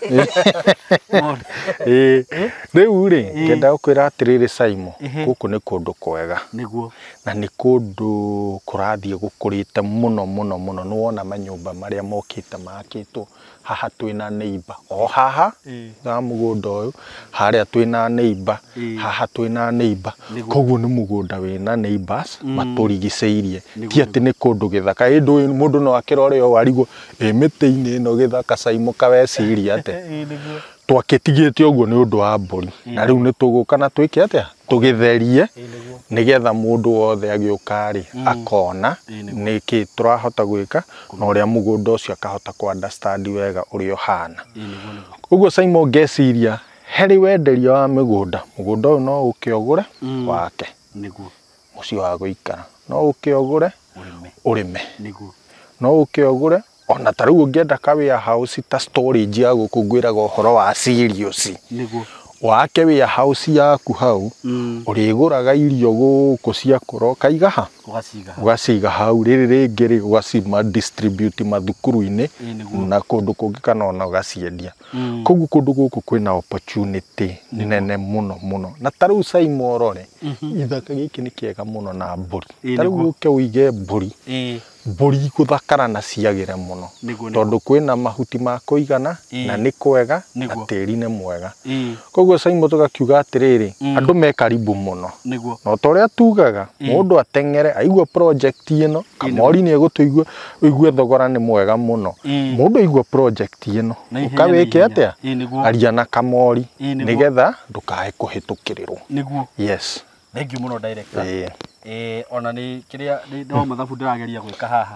riu rä ngenda gukwira gå kå nä kå ndå kwega kå na ni kundu kurathie gukurite muno må no nä wona manyumba maria mokite makitwo haha twina neiba o haha eh. na mugunda uyu haria twina neiba eh. haha twina neiba koguo ni mugunda wina neighbors mm. maturigiceirie ti ati ni kundu githaka må ndå no akirore o arigwo ä mä tä-inä ä no gä thaka caimo kaweciria atä twakitigite uguo ni undu wa mburi na riu ni tuguka na twike atia tugitherie nigetha mundu wothe agiukari mm. akona niki turahota gwika na uria mugunda ucio akahota ku understand wega uria uhana uguo Simon ngeciria heri wenderia wa migunda mugunda uyu no ukiogure mm. wake niguo mucio wa guikara no ukiogure urime niguo no ukiogure ona ta riu ngienda kawia house ta storage ya guku ngwiraga horo wa serious wa wake wia house yaku hau mm. gå raga irio guku ciakoro kaiga ha ugaciga ugaciga hau rä ringi ri ugacima distribute mathukuru-ini na kundu kungi kana ona ugaciendia gaciendia mm. koguo kundu guku kwina opportunity ni nene muno muno na ta riu caimorore mm-hmm. gä kä ithaka giki ni kiega muno na mburi ke å ige uige ri mburi guthakara na ciagire muno tondu na mahuti ma kuigana mm. na ni kwega na tiri ni mwega mm. koguo caimo tugakiuga atiriri mm. andu me karibu muno na utoria tugaga mundu atengere aigua project ino kamori ni egutuigua uigue thogora ni mwega muno mundu aigua project ino ukawike atia aria na kamori nigetha ndukae kuhitukirirwo yes thank you muno director ona nä kä rä a mathabu ndä rageria gwä ka haha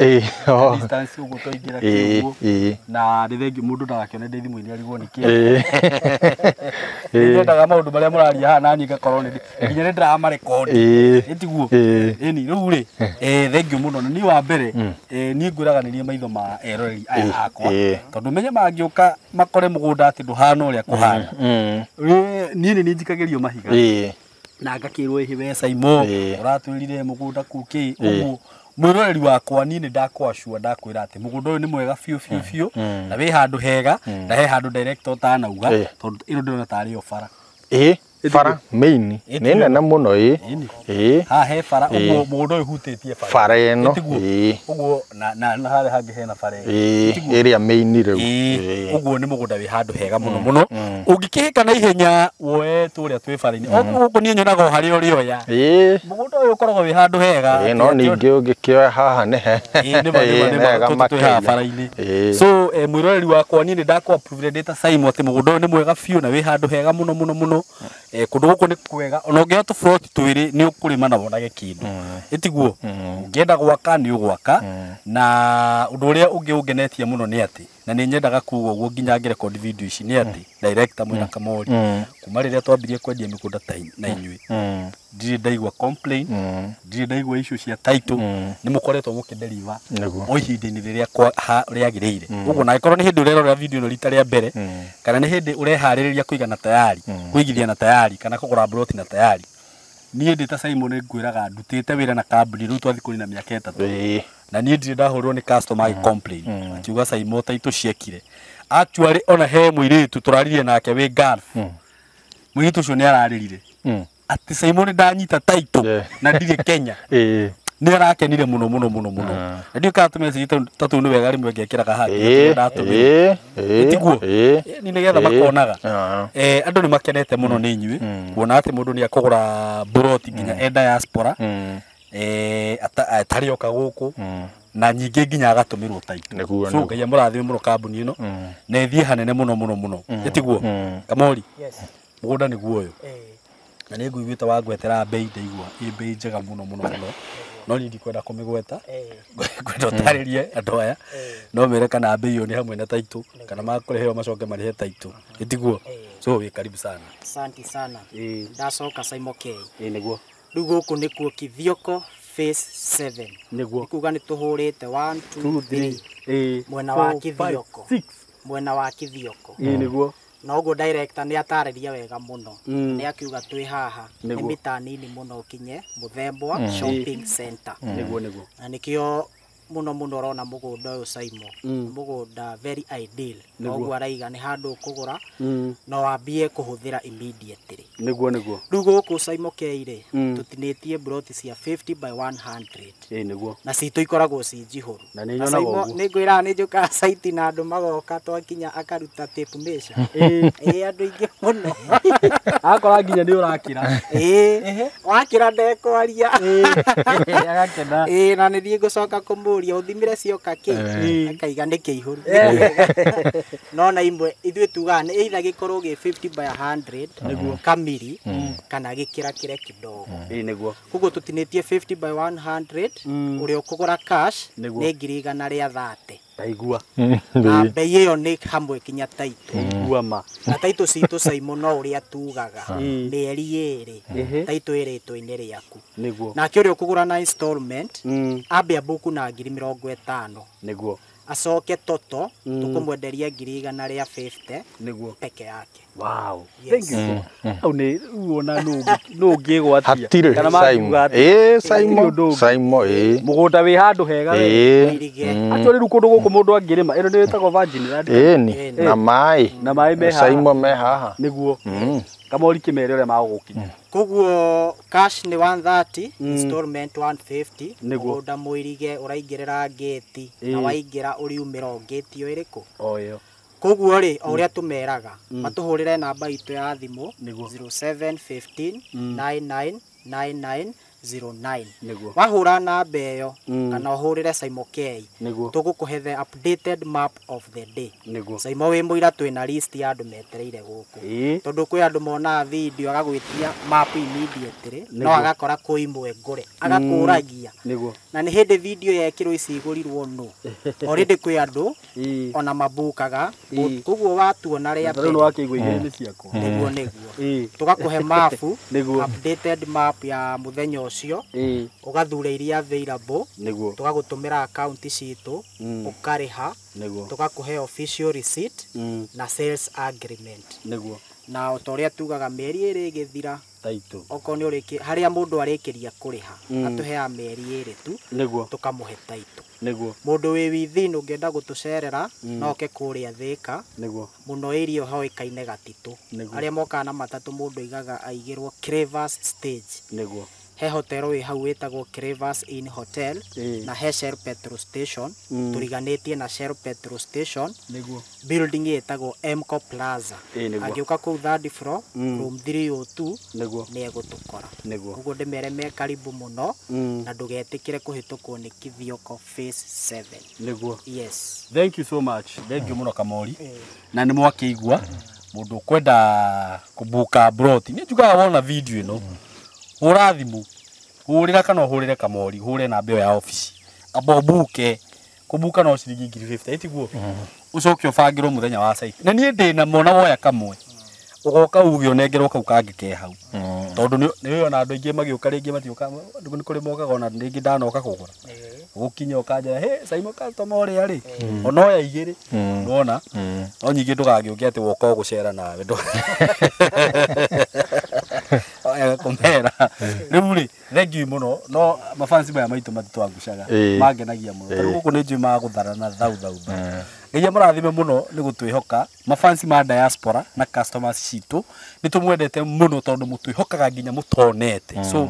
å guo twaingä ra guo na nä thengi må ndå ndagakione ndä thimå-inä arigwo nä kä ndendaga maå ndå marä a må raria haha nani ngakorwo nginya nä ndä ramarekondi ä tiguo ni rä u rä thengiå må no nä wa mbere hmm. niä ngwä raganä maitho ma eroreri aya hakwa tondå menye mangä å ka makore må gå nda atä ndå hana å rä a kå hana hmm, hmm. niä nä nä njikagä rio mahiga na ngakirwo ihi wesa imo uraturire mugunda kuki ki uguo mwiroreri wakwa nini nä ndakwacua ndakwä atä må gå ndå å yå nä mwega biå biå hmm. biå hmm. na wä handå hega hmm. na he handå tanauga tondå ä rå ndä rona tarä o bara ä bara main nä nene må no ä hahe bara må ndå å hutätie bara ä no å guo harä hangä hena bara ä rä a main rä u å guo nä må gå nda wä handå hega må no må mm, å mm. ngä hä ka na ihenya woe tå rä a twä bara-inä å nyonaga o harä a å rä oya må gå nda å yå å koragwo wä handå hega no ningä å ngä kä oya haha nä hehega bara so eh, mwä roreri wakwa niä nä ndakå ndä ta caimo atä må gå nda å yå nä mwega biå na wä handå hega må no må må no Eh, kundu guku ni kwega ona ngeya tu float twiri ni ukurima na wonage kindu itiguo mm. mm. ngenda gwaka ni ugwaka mm. na undu uria ungi ungenetie muno ni ati na ni nyendaga kuga å guo nginya ngire rekondi video ici ni ati mm. director mwina kamori mm. kuma rä rä a twambirie kwendia mä kå nda na inyuä mm. ndiri ndaigua ndirä ndaigua icio cia title ni mukoretwo koretwo gå o ihinda-inä rä rä a rä agä rä ire å guo nagä korwo nä hä video no rita ria mbere kana ni hindi ndä å na tayari kuigithia na tayari kana kugura gora na tayari niä ndä ta Simon nä ngwä raga ndutä na kambuni rä u twathikå na mä aka na niä ndirä ndahå nä customer agä mm. complain mm. akiuga caimota itå ciekire actually ona he mũirĩtu tu turaririe nake wä Gulf mm. mũirĩtu ũcio nĩ ararĩrire atĩ Saimo nĩ ndanyita title na ndirĩ Kenya nĩ arakenire mũno mũno mũno mũno ah. na ndiũĩ kana tũmecĩji ta tũu nĩ wega mwe rĩmwe ngekĩraga handĩndatũmĩra tiguo nĩ nĩgetha makonaga ah. andũ nĩ makenete mũno nĩ inyuĩ kuona atĩ mũndũ nĩ akũgũra mburoti nginya e diaspora eh atari eh, oka guku mm. na nyingä nginya agatåmirwo taitå so ngai amå muro kambuni ino mm. no mm. eh. na ä hanene muno muno muno no kamori må gå nda guo å na ni nguiguä wa ngwetera bei ndaigua i bei njega muno muno muno no må no kumigweta nindi kwenda kå mä eh. ngwenda å tarä aya no mere kana bei yo ni hamwe na taitå kana makå reheo macoke marä he taitå ä so wä karibu sana asanti sana ndacoka saimo k ä nä guo rä u gå kå nä kuo kithioko niguo kuga nä tå hå rä te mwena wa kithioko mwena wa kithioko niguo na å guo nä atarä wega må no mm. nä akiuga twä haha nä mä tanini må no å kinye må thembwa mm. na nä kä o muno muno rona mugunda uyu Saimo mugunda mm. very ideal noguo araiga ni handu kugura mm. no wambie kuhuthira immediately niguo niguo rugo ku Saimo keire mm. tutinetie broth cia 50 by 100 eh niguo na citu ikoragwo si jihuru na ni nyona uguo ni ngwira ni njuka site na andu magoka twakinya akaruta tape mesha eh eh andu ingi muno akora nginya ni urakira eh wakira ndekwaria eh agakena eh na ni thie gucoka kumbu kuria uthimire cioka ki eh. akaiga nä kä eh. no na imwe ithwe tuga ni itha gä gi 50 by 100 mm. niguo kamiri mm. kana gikira kire kidogo kä mm. niguo kugo tutinetie 50 by 100 uri rä cash ni ngiriga na ra nä thate taigua mm-hmm. na mbei ä yo nä hamwe kinya taitå mm-hmm. igua ma na taitå citå caimå no å rä a tugaga mä eri ä rä taitå ä rä two-inä rä aku nake å rä a å kå gå ra ambe ambuku na ngiri mä rongo ä tano nä guo acoke toto mm. tukumwenderia ngiri igana ria 50 niguo peke yake wow yes. thank you mm, mm. au ni uona no no ngigwatia kana maguga eh saimo saimo eh mugunda wi handu hega we mm. atwari ru kundu guku mundu angirima ino ni witagwo virgin land eh ni na mai na mai me ha saimo me ha niguo kamori kimere ria magukinya mm. koguo cash ni 130 mm. installment 150 niguo da mwirige uraingirira ngeti e. na mm. waingira uriumira ngeti iriku oyo koguo ri o uria tumeraga matuhurire namba ito ya thimu 0715 99 99 09 wahura namba iyo mm. kana uhurire Saimo K niguo tugukuhe the updated map of the day niguo Saimo wi muira na list ya andu metereire guku tondu kwi andu mona video agagwitia map immediately no agakora kwi imwe ngure agakuragia mm. niguo na ni hindi video yekirwo icigurirwo no already kwi andu ona mabukaga koguo watuona ria mbere niguo mm. niguo tugakuhe mafu niguo updated map ya muthenya ucio ugathura iria available niguo tugagutumira account citu ukariha mm. niguo tugakuhe official receipt mm. na sales agreement niguo na ta ũrĩa tugaga mĩeri ĩrĩ ĩgĩthira okorwo nĩ ũrĩki harĩa mũndũ arĩkĩria kũrĩha mm. atuhea meri ĩrĩ tu nĩguo tukamuhe taitũ niguo mundu wi withi no ngienda gutucerera mm. no ke kuria thika niguo muno irio hoikaine gatitu aria mokaga na matatu mundu aigaga aigirwo Crevas stage niguo he hotel ä hau wä Crevas Inn Hotel mm. na he Shell Petrol Station mm. turiganä na Shell Petrol Station Niguo. building ä tagwo mco Plaza angä å ka kå u third floor mm. room 302 nä egå tå kora koguo ndä mere me karibu må no mm. na ndå getä kä re kå hä tå kwo nä kithioko nä yes. thank you so much thank you må no kamori na nä mwakä igua må ndå å kwenda kå mbuka nä njugaga wona video ä no mm hura thimu hurira kana hurire kamori hure na iyo ya office amba buke kubuka na ciringi ngiri 50 eti guo ucoke mm-hmm. ubangirwo muthenya wa site na nie ndi na mona woya kamwe ugoka uge onengerwo kau kangi ke hau mm-hmm. tondu ni yo na andu aingi magiuka ringi matiuka ndu ni kuri mokaga ona ringi ndanoka kugura mm-hmm. gukinya ukanja he saimo customer uria ri ona ya igiri nona no nyingi ndugagiuke ati woka ugucera nawe ndu kũmera rĩu rä thengiũ mũno no mabanci maya maitũ matitwangucaga eh. mangenagia mũno tarĩu eh. gũkũ nĩ njũĩ magũthara na thau thau ngeia eh. mũrathime mũno nĩ gũtwĩhoka mabanci ma diaspora na customers citũ nĩ tũmwendete mũno tondũ mũtwĩhokaga nginya mũtonete hmm. so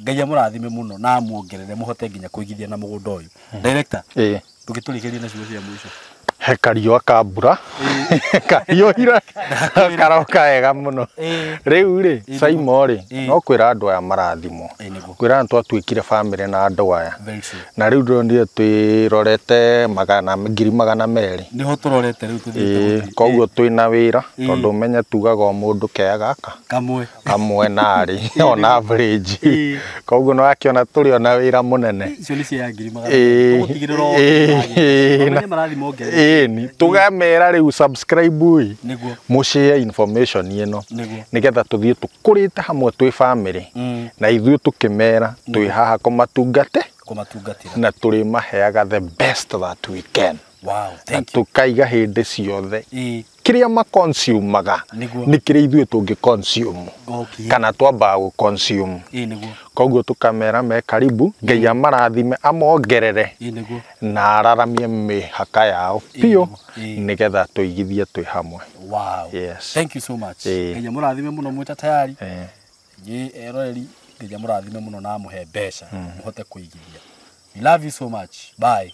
ngeia mũrathime mũno na muongerere mũhote nginya igithia na mũgũnda ũyũ hmm. director tũgĩtũrĩkĩria na ciugo cia ico he akambura ka ira karoka wega mũno rĩu rĩ caimo rĩ no kwĩra andũ aya marathimwo kwĩra twatuĩkire bamĩrĩ na andũ aya na rĩu ndĩronire rorete magana ngiri magana merĩ nĩho tũrorete rĩu tũthiĩte koguo twĩna wĩra tondũ menye tugaga o mũndũ keya gaka kamwe kamwe narĩ ona average koguo no akĩona tũrĩ ona wĩra mũnene icio nĩ cia ngiri magana ĩĩ campaign tugamera riu subscribe i niguo mushare information ino nigetha tuthie tukurite hamwe twi family mm. na ithuĩ tukimera twi haha komatungate komatungatira na turi maheaga the best that we can tå kaiga hä ndä ciothe kä rä a kiria makonsumaga ni kiria ithuĩ tũngĩ consume okay. kana twambaga gå consume koguo kamera me karibu ngai amarathime amongerere na araramie mä haka yao biå nä getha tå igithie twä yes. ngai amũrathime mũno mwĩta tayari eroreri ngai amũrathime mbeca hmm. mũhote kũigithia we love